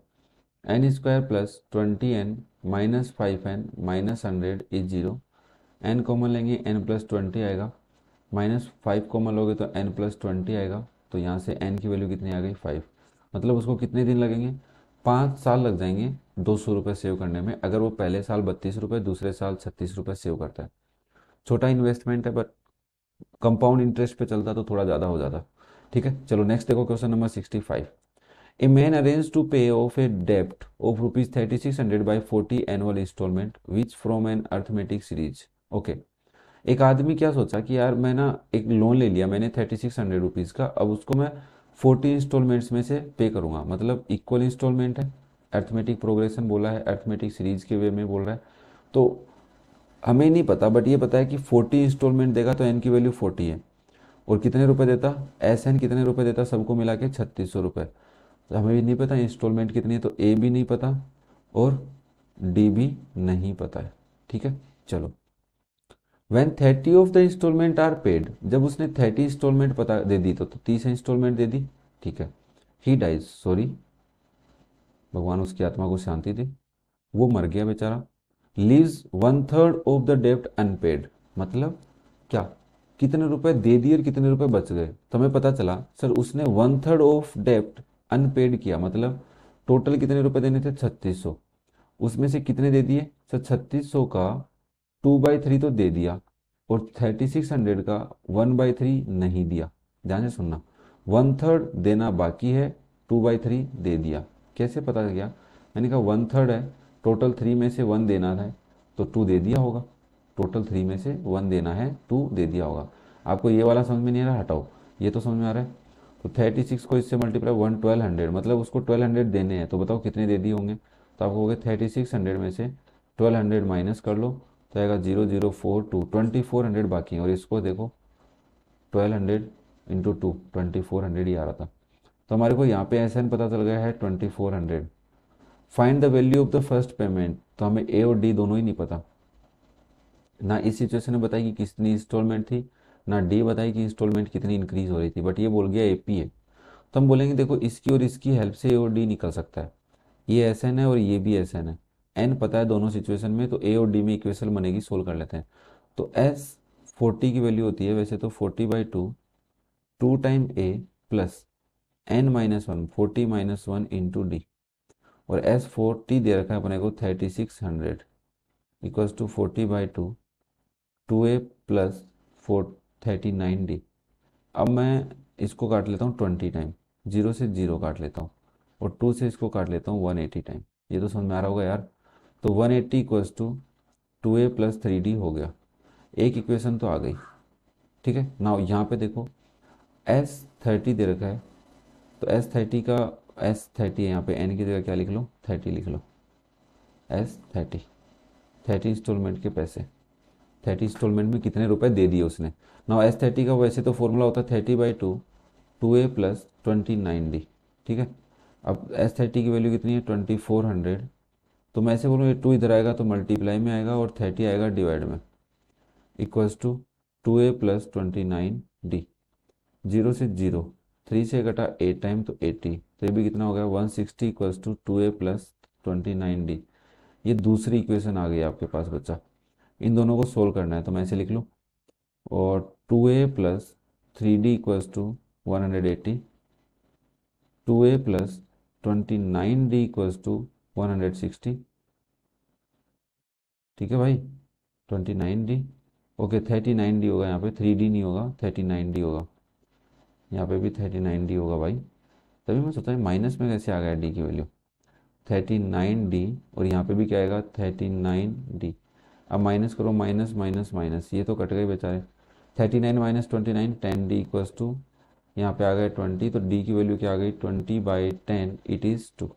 n square plus twenty n minus five n minus hundred is zero n common लेंगे एन प्लस ट्वेंटी आएगा माइनस फाइव कॉमन लोगे तो एन प्लस ट्वेंटी आएगा तो यहाँ से एन की वैल्यू कितनी आ गई फाइव मतलब उसको कितने दिन लगेंगे पाँच साल लग जाएंगे दो सौ रुपये सेव करने में अगर वो पहले साल बत्तीस रुपये दूसरे साल छत्तीस रुपये सेव करता है छोटा इन्वेस्टमेंट है पर कंपाउंड इंटरेस्ट पे चलता तो थोड़ा ज़्यादा हो जाता ठीक है चलो नेक्स्ट देखो question number sixty five a man arrange to pay off a डेप्ट of rupees thirty six hundred by forty annual instalment which from an arithmetic series okay एक आदमी क्या सोचा कि यार मैं ना एक लोन ले लिया मैंने थर्टी सिक्स हंड्रेड रुपीज़ का अब उसको मैं फोर्टी इंस्टॉलमेंट्स में से पे करूंगा मतलब इक्वल इंस्टॉलमेंट है अर्थमेटिक प्रोग्रेशन बोला है अर्थमेटिक सीरीज के वे में बोल रहा है तो हमें नहीं पता बट ये पता है कि फोर्टी इंस्टॉलमेंट देगा तो एन की वैल्यू फोर्टी है और कितने रुपए देता एस एन कितने रुपए देता सबको मिला के छत्तीस सौ रुपये तो हमें भी नहीं पता इंस्टॉलमेंट कितनी है तो ए भी नहीं पता और डी भी नहीं पता है ठीक है चलो when thirty of the instalment are paid जब उसने थर्टी इंस्टॉलमेंट पता दे दी तो, तो तीस इंस्टॉलमेंट दे दी ठीक है ही डाइज सॉरी भगवान उसकी आत्मा को शांति दे वो मर गया बेचारा leaves one third of the डेप्ट अनपेड मतलब क्या कितने रुपए दे दिए और कितने रुपए बच गए तो हमें पता चला सर उसने वन थर्ड ऑफ डेप्ट अनपेड किया मतलब टोटल कितने रुपए देने थे छत्तीस सौ उसमें से कितने दे दिए सर तो छत्तीस सौ का टू बाई थ्री तो दे दिया और थर्टी सिक्स हंड्रेड का वन बाई थ्री नहीं दिया ध्यान से सुनना वन थर्ड देना बाकी है टू बाई थ्री दे दिया कैसे पता गया मैंने कहा वन थर्ड है टोटल थ्री में से वन देना था तो टू दे दिया होगा टोटल थ्री में से वन देना है टू दे दिया होगा आपको ये वाला समझ में नहीं आ रहा हटाओ ये तो समझ में आ रहा है तो थर्टी सिक्स को इससे मल्टीप्लाई वन ट्वेल्व हंड्रेड मतलब उसको ट्वेल्व हंड्रेड देने हैं तो बताओ कितने दे दिए होंगे तो आपको हो गए थर्टी सिक्स हंड्रेड में से ट्वेल्व हंड्रेड माइनस कर लो तो आएगा zero zero four two twenty four hundred बाकी है और इसको देखो twelve hundred into two twenty four hundred ही आ रहा था तो हमारे को यहाँ पे ऐसा पता चल गया है twenty four hundred find the value of the first payment तो हमें ए और डी दोनों ही नहीं पता ना इस सिचुएशन में बताया कि कितनी इंस्टॉलमेंट थी ना डी बताई कि इंस्टॉलमेंट कितनी इंक्रीज हो रही थी बट ये बोल गया ए पी ए तो हम बोलेंगे देखो इसकी और इसकी हेल्प से ए और डी निकल सकता है ये एस एन है और ये भी एस एन है एन पता है दोनों सिचुएशन में तो ए और डी में इक्वेशन बनेगी सोल्व कर लेते हैं तो एस फोर्टी की वैल्यू होती है वैसे तो forty by two two time A plus N minus one forty minus one in two d और एस फोर्टी दे रखा है अपने को thirty six hundred equals to forty by two two A plus four thirty nine d अब मैं इसको काट लेता हूँ ट्वेंटी टाइम जीरो से जीरो काट लेता हूँ और टू से इसको काट लेता हूँ वन एटी टाइम ये तो समझ में आ रहा होगा यार तो one eighty equals to two A plus three d हो गया एक इक्वेशन तो आ गई ठीक है ना यहाँ पे देखो एस थर्टी दे रखा है तो एस थर्टी का एस थर्टी है यहाँ पे एन की जगह क्या लिख लो थर्टी लिख लो एस थर्टी थर्टी इंस्टॉलमेंट के पैसे थर्टी इंस्टॉलमेंट में कितने रुपए दे दिए उसने नाउ एस थर्टी का वैसे तो फॉर्मूला होता है thirty by two two A plus twenty nine d ठीक है अब एस थर्टी की वैल्यू कितनी है ट्वेंटी फोर हंड्रेड तो मैं ऐसे बोलूँ ये टू इधर आएगा तो मल्टीप्लाई में आएगा और थर्टी आएगा डिवाइड में equals to two A plus twenty nine d zero से जीरो थ्री से कटा एट टाइम तो एटी तो ये भी कितना हो गया one sixty equals to two A plus twenty nine d ये दूसरी इक्वेशन आ गई आपके पास बच्चा इन दोनों को सोल्व करना है तो मैं ऐसे लिख लूँ और two A plus three d equals to one hundred eighty two A plus twenty nine d equals to one hundred sixty ठीक है भाई twenty nine d okay thirty nine d होगा यहाँ पे थ्री डी नहीं होगा थर्टी नाइन डी होगा यहाँ पे भी थर्टी नाइन डी होगा भाई तभी मैं सोचा माइनस में कैसे आ गया डी की वैल्यू थर्टी नाइन डी और यहाँ पे भी क्या आएगा थर्टी नाइन डी अब माइनस करो माइनस माइनस माइनस ये तो कट गए बेचारे thirty nine minus twenty nine ten d equals to यहाँ पे आ गए ट्वेंटी तो डी की वैल्यू क्या आ गई twenty by ten it is two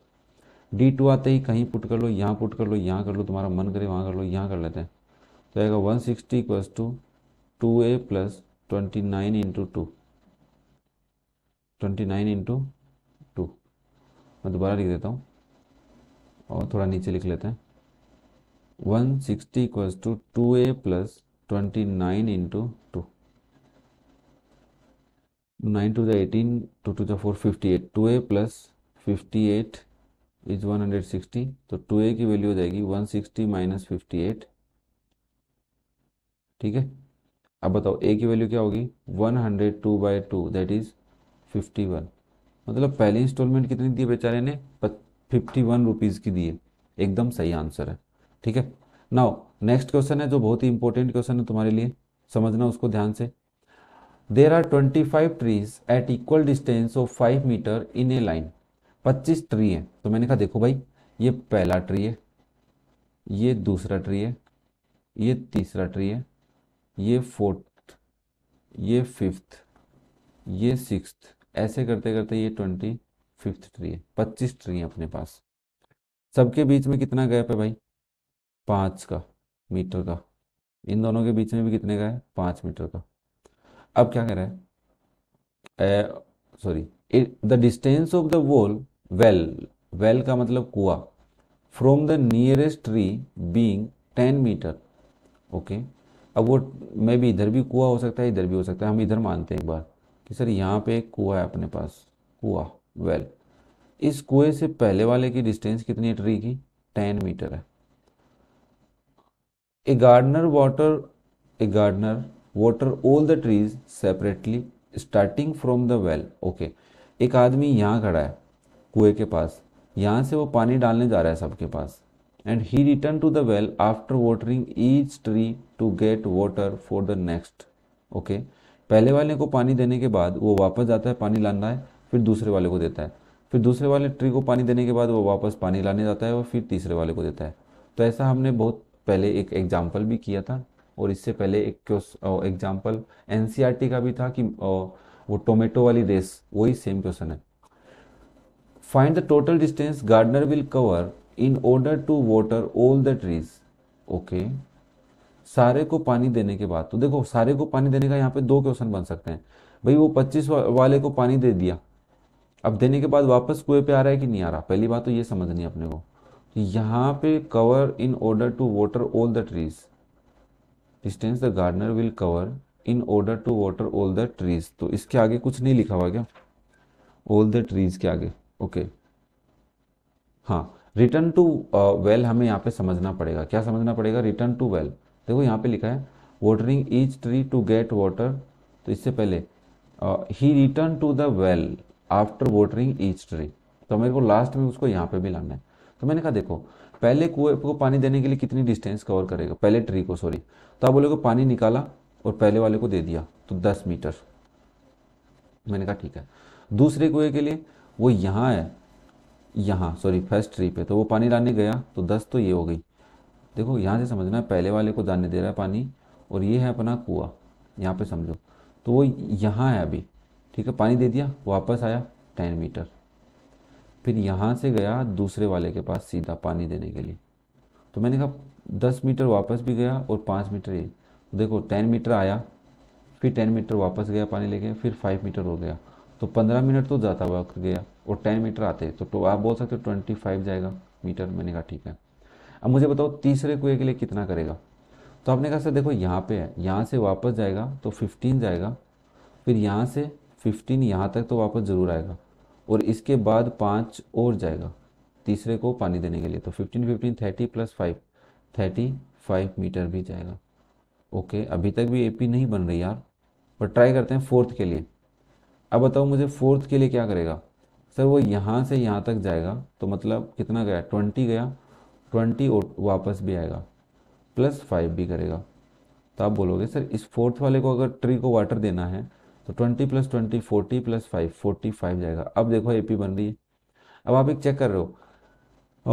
d two आते ही कहीं पुट कर लो यहाँ पुट कर लो यहाँ कर लो तुम्हारा मन करे वहाँ कर लो यहाँ कर लेते हैं तो आएगा one sixty equals to two A plus twenty nine into two twenty nine into two मैं दोबारा लिख देता हूँ और थोड़ा नीचे लिख लेते हैं one sixty equals to two A plus twenty nine into two nine two the eighteen two two the fifty eight two A plus fifty eight is one hundred sixty तो टू ए की वैल्यू हो जाएगी one sixty minus fifty eight ठीक है अब बताओ ए की वैल्यू क्या होगी one hundred two by two that is fifty one मतलब पहली इंस्टॉलमेंट कितनी दी बेचारे ने फिफ्टी वन रुपीज़ की दी है एकदम सही आंसर है ठीक है नाउ नेक्स्ट क्वेश्चन है जो बहुत ही इंपॉर्टेंट क्वेश्चन है तुम्हारे लिए समझना उसको ध्यान से there are twenty five trees at equal distance of five metre in a line पच्चीस ट्री है तो मैंने कहा देखो भाई ये पहला ट्री है ये दूसरा ट्री है ये तीसरा ट्री है ये फोर्थ ये फिफ्थ ये सिक्स ऐसे करते करते ये ट्वेंटी फिफ्थ ट्री है पच्चीस ट्री है अपने पास सबके बीच में कितना गैप है भाई पाँच का मीटर का इन दोनों के बीच में भी कितने का है पाँच मीटर का अब क्या कह रहा है sorry the distance of the wall well well का मतलब कुआ from the nearest tree being ten metre okay अब वो मे भी इधर भी कुआ हो सकता है इधर भी हो सकता है हम इधर मानते हैं एक बार कि सर यहाँ पे एक कुआ है अपने पास कुआ वेल इस कुएं से पहले वाले की डिस्टेंस कितनी है ट्री की टेन मीटर है a gardener water a gardener water all the trees separately starting from the well okay एक आदमी यहाँ खड़ा है कुएं के पास यहाँ से वो पानी डालने जा रहा है सबके पास and he return to the well after watering each tree to get water for the next okay पहले वाले को पानी देने के बाद वो वापस जाता है पानी लाना है फिर दूसरे वाले को देता है फिर दूसरे वाले ट्री को पानी देने के बाद वो वापस पानी लाने जाता है और फिर तीसरे वाले को देता है तो ऐसा हमने बहुत पहले एक एग्जाम्पल भी किया था और इससे पहले एक एग्जाम्पल एन e का भी था कि वो टोमेटो वाली रेस वही सेम क्वेश्चन है find the total distance gardener will cover in order to water all the trees okay सारे को पानी देने के बाद तो देखो सारे को पानी देने का यहाँ पे दो क्वेश्चन बन सकते हैं भाई वो 25 वाले को पानी दे दिया अब देने के बाद वापस कुएं पे आ रहा है कि नहीं आ रहा पहली बात तो ये समझनी अपने को यहाँ पे cover in order to water all the trees distance the gardener will cover in order to water all the trees तो इसके आगे कुछ नहीं लिखा हुआ क्या ऑल द ट्रीज के आगे ओके okay. हाँ रिटर्न टू वेल हमें यहाँ पे समझना पड़ेगा क्या समझना पड़ेगा रिटर्न टू वेल देखो यहाँ पे लिखा है watering each tree to get water तो इससे पहले ही return to the well after watering each tree तो मेरे को लास्ट में उसको यहाँ पे भी लाना है तो मैंने कहा देखो पहले कुएं को पानी देने के लिए कितनी डिस्टेंस कवर करेगा पहले ट्री को सॉरी तो आप बोलोगे पानी निकाला और पहले वाले को दे दिया तो दस मीटर मैंने कहा ठीक है दूसरे कुएं के लिए वो यहाँ है यहाँ सॉरी फर्स्ट ट्री पे तो वो पानी लाने गया तो दस तो ये हो गई देखो यहाँ से समझना है पहले वाले को दाने दे रहा है पानी और ये है अपना कुआ यहाँ पे समझो तो वो यहाँ है अभी ठीक है पानी दे दिया वापस आया टेन मीटर फिर यहाँ से गया दूसरे वाले के पास सीधा पानी देने के लिए तो मैंने कहा दस मीटर वापस भी गया और पाँच मीटर ये देखो टेन मीटर आया फिर टेन मीटर वापस गया पानी लेके फिर फाइव मीटर हो गया तो पंद्रह मिनट तो जाता वक्त गया और टेन मीटर आते तो, तो आप बोल सकते हो ट्वेंटी फाइव जाएगा मीटर मैंने कहा ठीक है अब मुझे बताओ तीसरे कुएँ के लिए कितना करेगा तो आपने कहा सर देखो यहाँ पे है यहाँ से वापस जाएगा तो फिफ्टीन जाएगा फिर यहाँ से फिफ्टीन यहाँ तक तो वापस ज़रूर आएगा और इसके बाद पाँच और जाएगा तीसरे को पानी देने के लिए तो fifteen fifteen thirty plus five thirty five metre भी जाएगा ओके अभी तक भी एपी नहीं बन रही यार पर ट्राई करते हैं फोर्थ के लिए अब बताओ मुझे फोर्थ के लिए क्या करेगा सर वो यहाँ से यहाँ तक जाएगा तो मतलब कितना गया ट्वेंटी गया ट्वेंटी वापस भी आएगा प्लस फाइव भी करेगा तो आप बोलोगे सर इस फोर्थ वाले को अगर ट्री को वाटर देना है तो twenty plus twenty forty plus five forty five जाएगा अब देखो ए पी बन रही है अब आप एक चेक कर रहे हो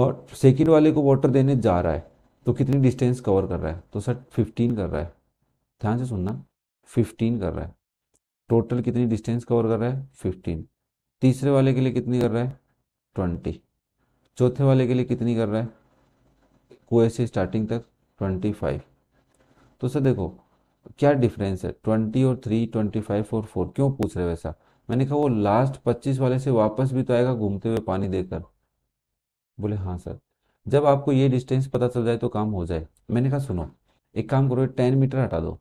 और सेकेंड वाले को वाटर देने जा रहा है तो कितनी डिस्टेंस कवर कर रहा है तो सर फिफ्टीन कर रहा है ध्यान से सुनना फिफ्टीन कर रहा है टोटल कितनी डिस्टेंस कवर कर रहा है फिफ्टीन तीसरे वाले के लिए कितनी कर रहा है ट्वेंटी चौथे वाले के लिए कितनी कर रहा है कुएं से स्टार्टिंग तक ट्वेंटी फाइव तो सर देखो क्या डिफरेंस है ट्वेंटी और थ्री ट्वेंटी फाइव और फोर क्यों पूछ रहे वैसा मैंने कहा वो लास्ट पच्चीस वाले से वापस भी तो आएगा घूमते हुए पानी देकर बोले हाँ सर जब आपको ये डिस्टेंस पता चल जाए तो काम हो जाए मैंने कहा सुनो एक काम करो टेन मीटर हटा दो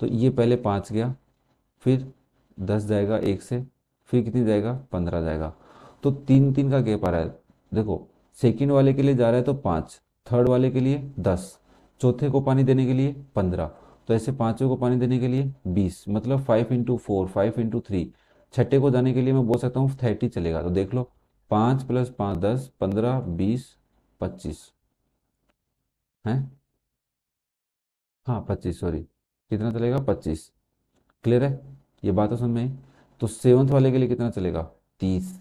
तो ये पहले पाँच गया फिर दस जाएगा एक से फिर कितनी जाएगा पंद्रह जाएगा तो तीन तीन का गैप आ रहा है देखो सेकेंड वाले के लिए जा रहा है तो पाँच थर्ड वाले के लिए दस चौथे को पानी देने के लिए पंद्रह तो ऐसे पांचों को पानी देने के लिए बीस मतलब five into four five into three छठे को जाने के लिए मैं बोल सकता हूँ थर्टी चलेगा तो देख लो पाँच प्लस पाँच दस पंद्रह बीस पच्चीस है हाँ पच्चीस सॉरी कितना चलेगा पच्चीस क्लियर है ये बात है समझ में तो सेवन्थ वाले के लिए कितना चलेगा तीस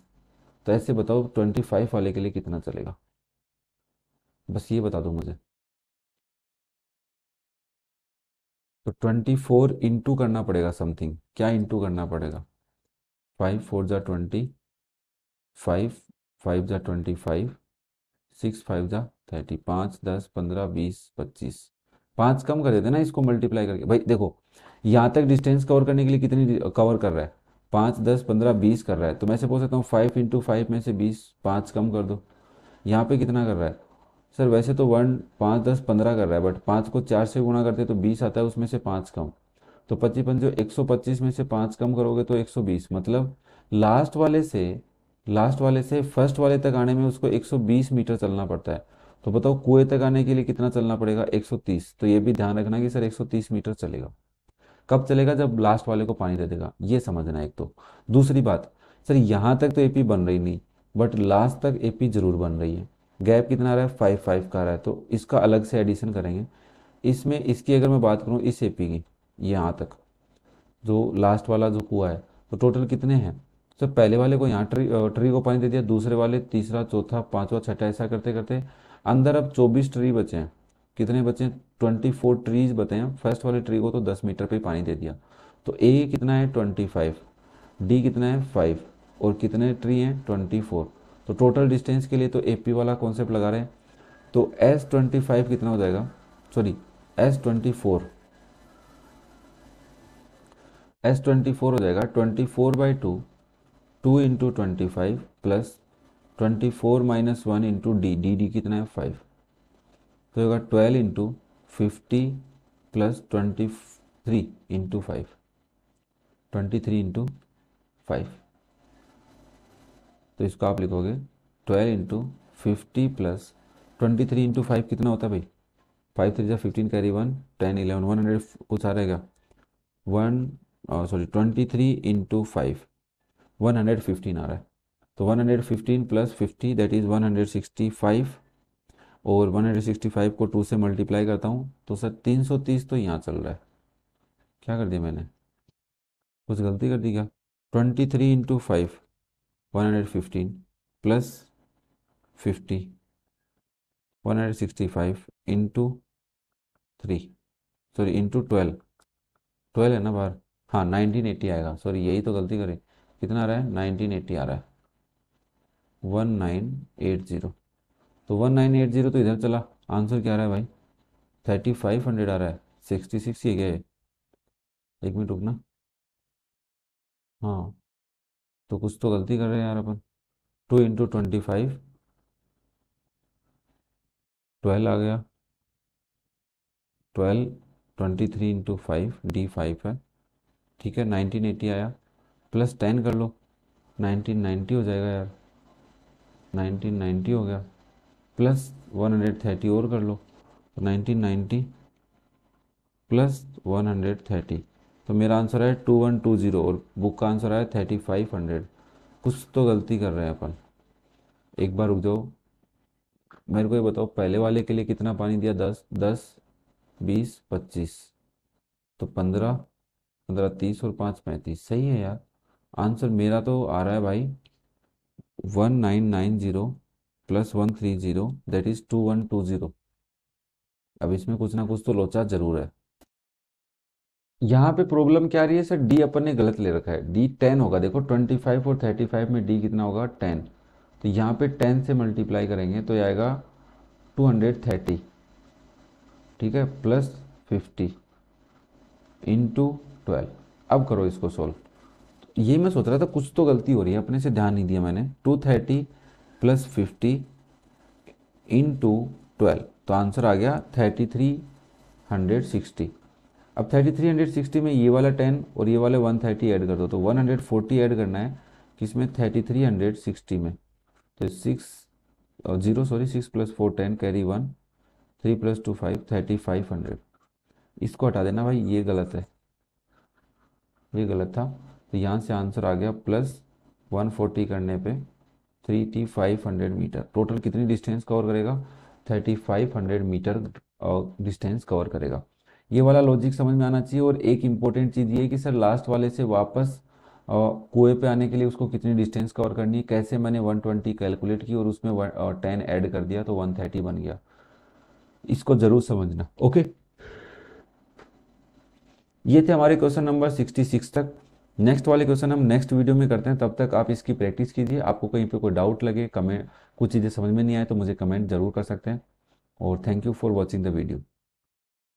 तो ऐसे बताओ ट्वेंटी फाइव वाले के लिए कितना चलेगा बस ये बता दो मुझे तो ट्वेंटी फोर इंटू करना पड़ेगा समथिंग क्या इंटू करना पड़ेगा फाइव फोर ज़ा ट्वेंटी फाइव फाइव ज़ा ट्वेंटी फाइव सिक्स फाइव ज़ा थर्टी पाँच दस पंद्रह बीस पच्चीस पाँच कम कर देते ना इसको मल्टीप्लाई करके भाई देखो यहाँ तक डिस्टेंस कवर करने के लिए कितनी कवर कर रहा है पाँच दस पंद्रह बीस कर रहा है तो मैं से बोल सकता हूँ फाइव इंटू फाइव में से बीस पाँच कम कर दो यहाँ पे कितना कर रहा है सर वैसे तो वन पाँच दस पंद्रह कर रहा है बट पाँच को चार से गुणा करते तो बीस आता है उसमें से पाँच कम तो पच्चीस पंचो एक सौ पच्चीस में से पाँच कम करोगे तो एक सौ बीस मतलब लास्ट वाले से लास्ट वाले से फर्स्ट वाले तक आने में उसको एक सौ बीस मीटर चलना पड़ता है तो बताओ कुएं तक आने के लिए कितना चलना पड़ेगा एक सौ तीस तो ये भी ध्यान रखना कि सर एक सौ तीस मीटर चलेगा कब चलेगा जब लास्ट वाले को पानी दे देगा ये समझना एक तो दूसरी बात सर यहाँ तक तो एपी बन रही नहीं बट लास्ट तक एपी जरूर बन रही है गैप कितना आ रहा है फाइव फाइव का आ रहा है तो इसका अलग से एडिशन करेंगे इसमें इसकी अगर मैं बात करूँ इस ए पी की यहाँ तक जो लास्ट वाला जो कुआ है तो टोटल कितने हैं तो पहले वाले को यहाँ ट्री ट्री को पानी दे दिया दूसरे वाले तीसरा चौथा पाँचवा छठा ऐसा करते करते अंदर अब चौबीस ट्री बचे हैं कितने बचे हैं ट्वेंटी फोर ट्रीज बचे हैं फर्स्ट वाले ट्री को तो दस मीटर पर पानी दे दिया तो ए कितना है ट्वेंटी फाइव डी कितना है फाइव और कितने ट्री हैं ट्वेंटी फोर तो टोटल डिस्टेंस के लिए तो ए वाला कॉन्सेप्ट लगा रहे हैं तो एस ट्वेंटी फाइव कितना हो जाएगा sorry S twenty four S twenty four हो जाएगा twenty four by two two into twenty five plus twenty four minus one into D D D कितना है फाइव तो होगा twelve into fifty plus twenty three into five twenty three into five तो इसको आप लिखोगे twelve into fifty plus twenty three into five कितना होता है भाई फाइव थ्री जब fifteen carry one ten eleven one hundred कुछ आ रहेगा one sorry twenty three into five one hundred fifteen आ रहा है तो one hundred fifteen plus fifty that is one hundred sixty five और वन हंड्रेड सिक्सटी फाइव को टू से मल्टीप्लाई करता हूँ तो सर तीन सौ तीस तो यहाँ चल रहा है क्या कर दिया मैंने कुछ गलती कर दी क्या twenty three into five 115 plus 50 165 into 3 sorry into twelve twelve है ना बार हाँ नाइनटीन एट्टी आएगा सॉरी यही तो गलती करें कितना आ रहा है नाइनटीन आ रहा है वन नाइन एट ज़ीरो तो वन नाइन एट ज़ीरो तो इधर चला आंसर क्या आ रहा है भाई थर्टी फाइव हंड्रेड आ रहा है सिक्सटी सिक्स ही है एक मिनट रुकना हाँ तो कुछ तो गलती कर रहे हैं यार अपन two into twenty five twelve आ गया twelve twenty three into five D five है ठीक है नाइनटीन एटी आया प्लस टेन कर लो नाइनटीन नाइन्टी हो जाएगा यार नाइनटीन नाइन्टी हो गया प्लस वन हंड्रेड थर्टी और कर लो nineteen ninety plus one hundred thirty तो मेरा आंसर है टू वन टू ज़ीरो और बुक का आंसर आया थर्टी फाइव हंड्रेड कुछ तो गलती कर रहे हैं अपन एक बार रुक जाओ मेरे को ये बताओ पहले वाले के लिए कितना पानी दिया दस दस बीस पच्चीस तो पंद्रह पंद्रह तीस और पाँच पैंतीस सही है यार आंसर मेरा तो आ रहा है भाई one nine nine zero plus one three zero that is two one two zero अब इसमें कुछ ना कुछ तो लोचा ज़रूर है यहाँ पे प्रॉब्लम क्या रही है सर डी अपन ने गलत ले रखा है डी टेन होगा देखो ट्वेंटी फाइव और थर्टी फाइव में डी कितना होगा टेन तो यहाँ पे टेन से मल्टीप्लाई करेंगे तो आएगा टू हंड्रेड थर्टी ठीक है प्लस फिफ्टी इंटू ट्वेल्व अब करो इसको सॉल्व तो ये मैं सोच रहा था कुछ तो गलती हो रही है अपने से ध्यान नहीं दिया मैंने two thirty plus fifty into twelve तो आंसर आ गया थर्टी थ्री हंड्रेड सिक्सटी अब थर्टी थ्री हंड्रेड सिक्सटी में ये वाला टेन और ये वाला वन थर्टी ऐड कर दो तो वन हंड्रेड फोर्टी ऐड करना है किसमें थर्टी थ्री हंड्रेड सिक्सटी में तो सिक्स और zero sorry six plus four ten carry one three plus two five thirty five hundred इसको हटा देना भाई ये गलत है ये गलत था तो यहाँ से आंसर आ गया प्लस वन फोर्टी करने पे thirty five hundred metre total कितनी डिस्टेंस कवर करेगा thirty five hundred metre distance cover करेगा ये वाला लॉजिक समझ में आना चाहिए और एक इम्पोर्टेंट चीज़ ये कि सर लास्ट वाले से वापस कुएं पे आने के लिए उसको कितनी डिस्टेंस कवर करनी है कैसे मैंने 120 कैलकुलेट की और उसमें टेन ऐड कर दिया तो 130 बन गया इसको ज़रूर समझना ओके ये थे हमारे क्वेश्चन नंबर 66 तक नेक्स्ट वाले क्वेश्चन हम नेक्स्ट वीडियो में करते हैं तब तक आप इसकी प्रैक्टिस कीजिए आपको कहीं पर कोई डाउट लगे कमेंट कुछ चीज़ें समझ में नहीं आए तो मुझे कमेंट जरूर कर सकते हैं और thank you for watching the video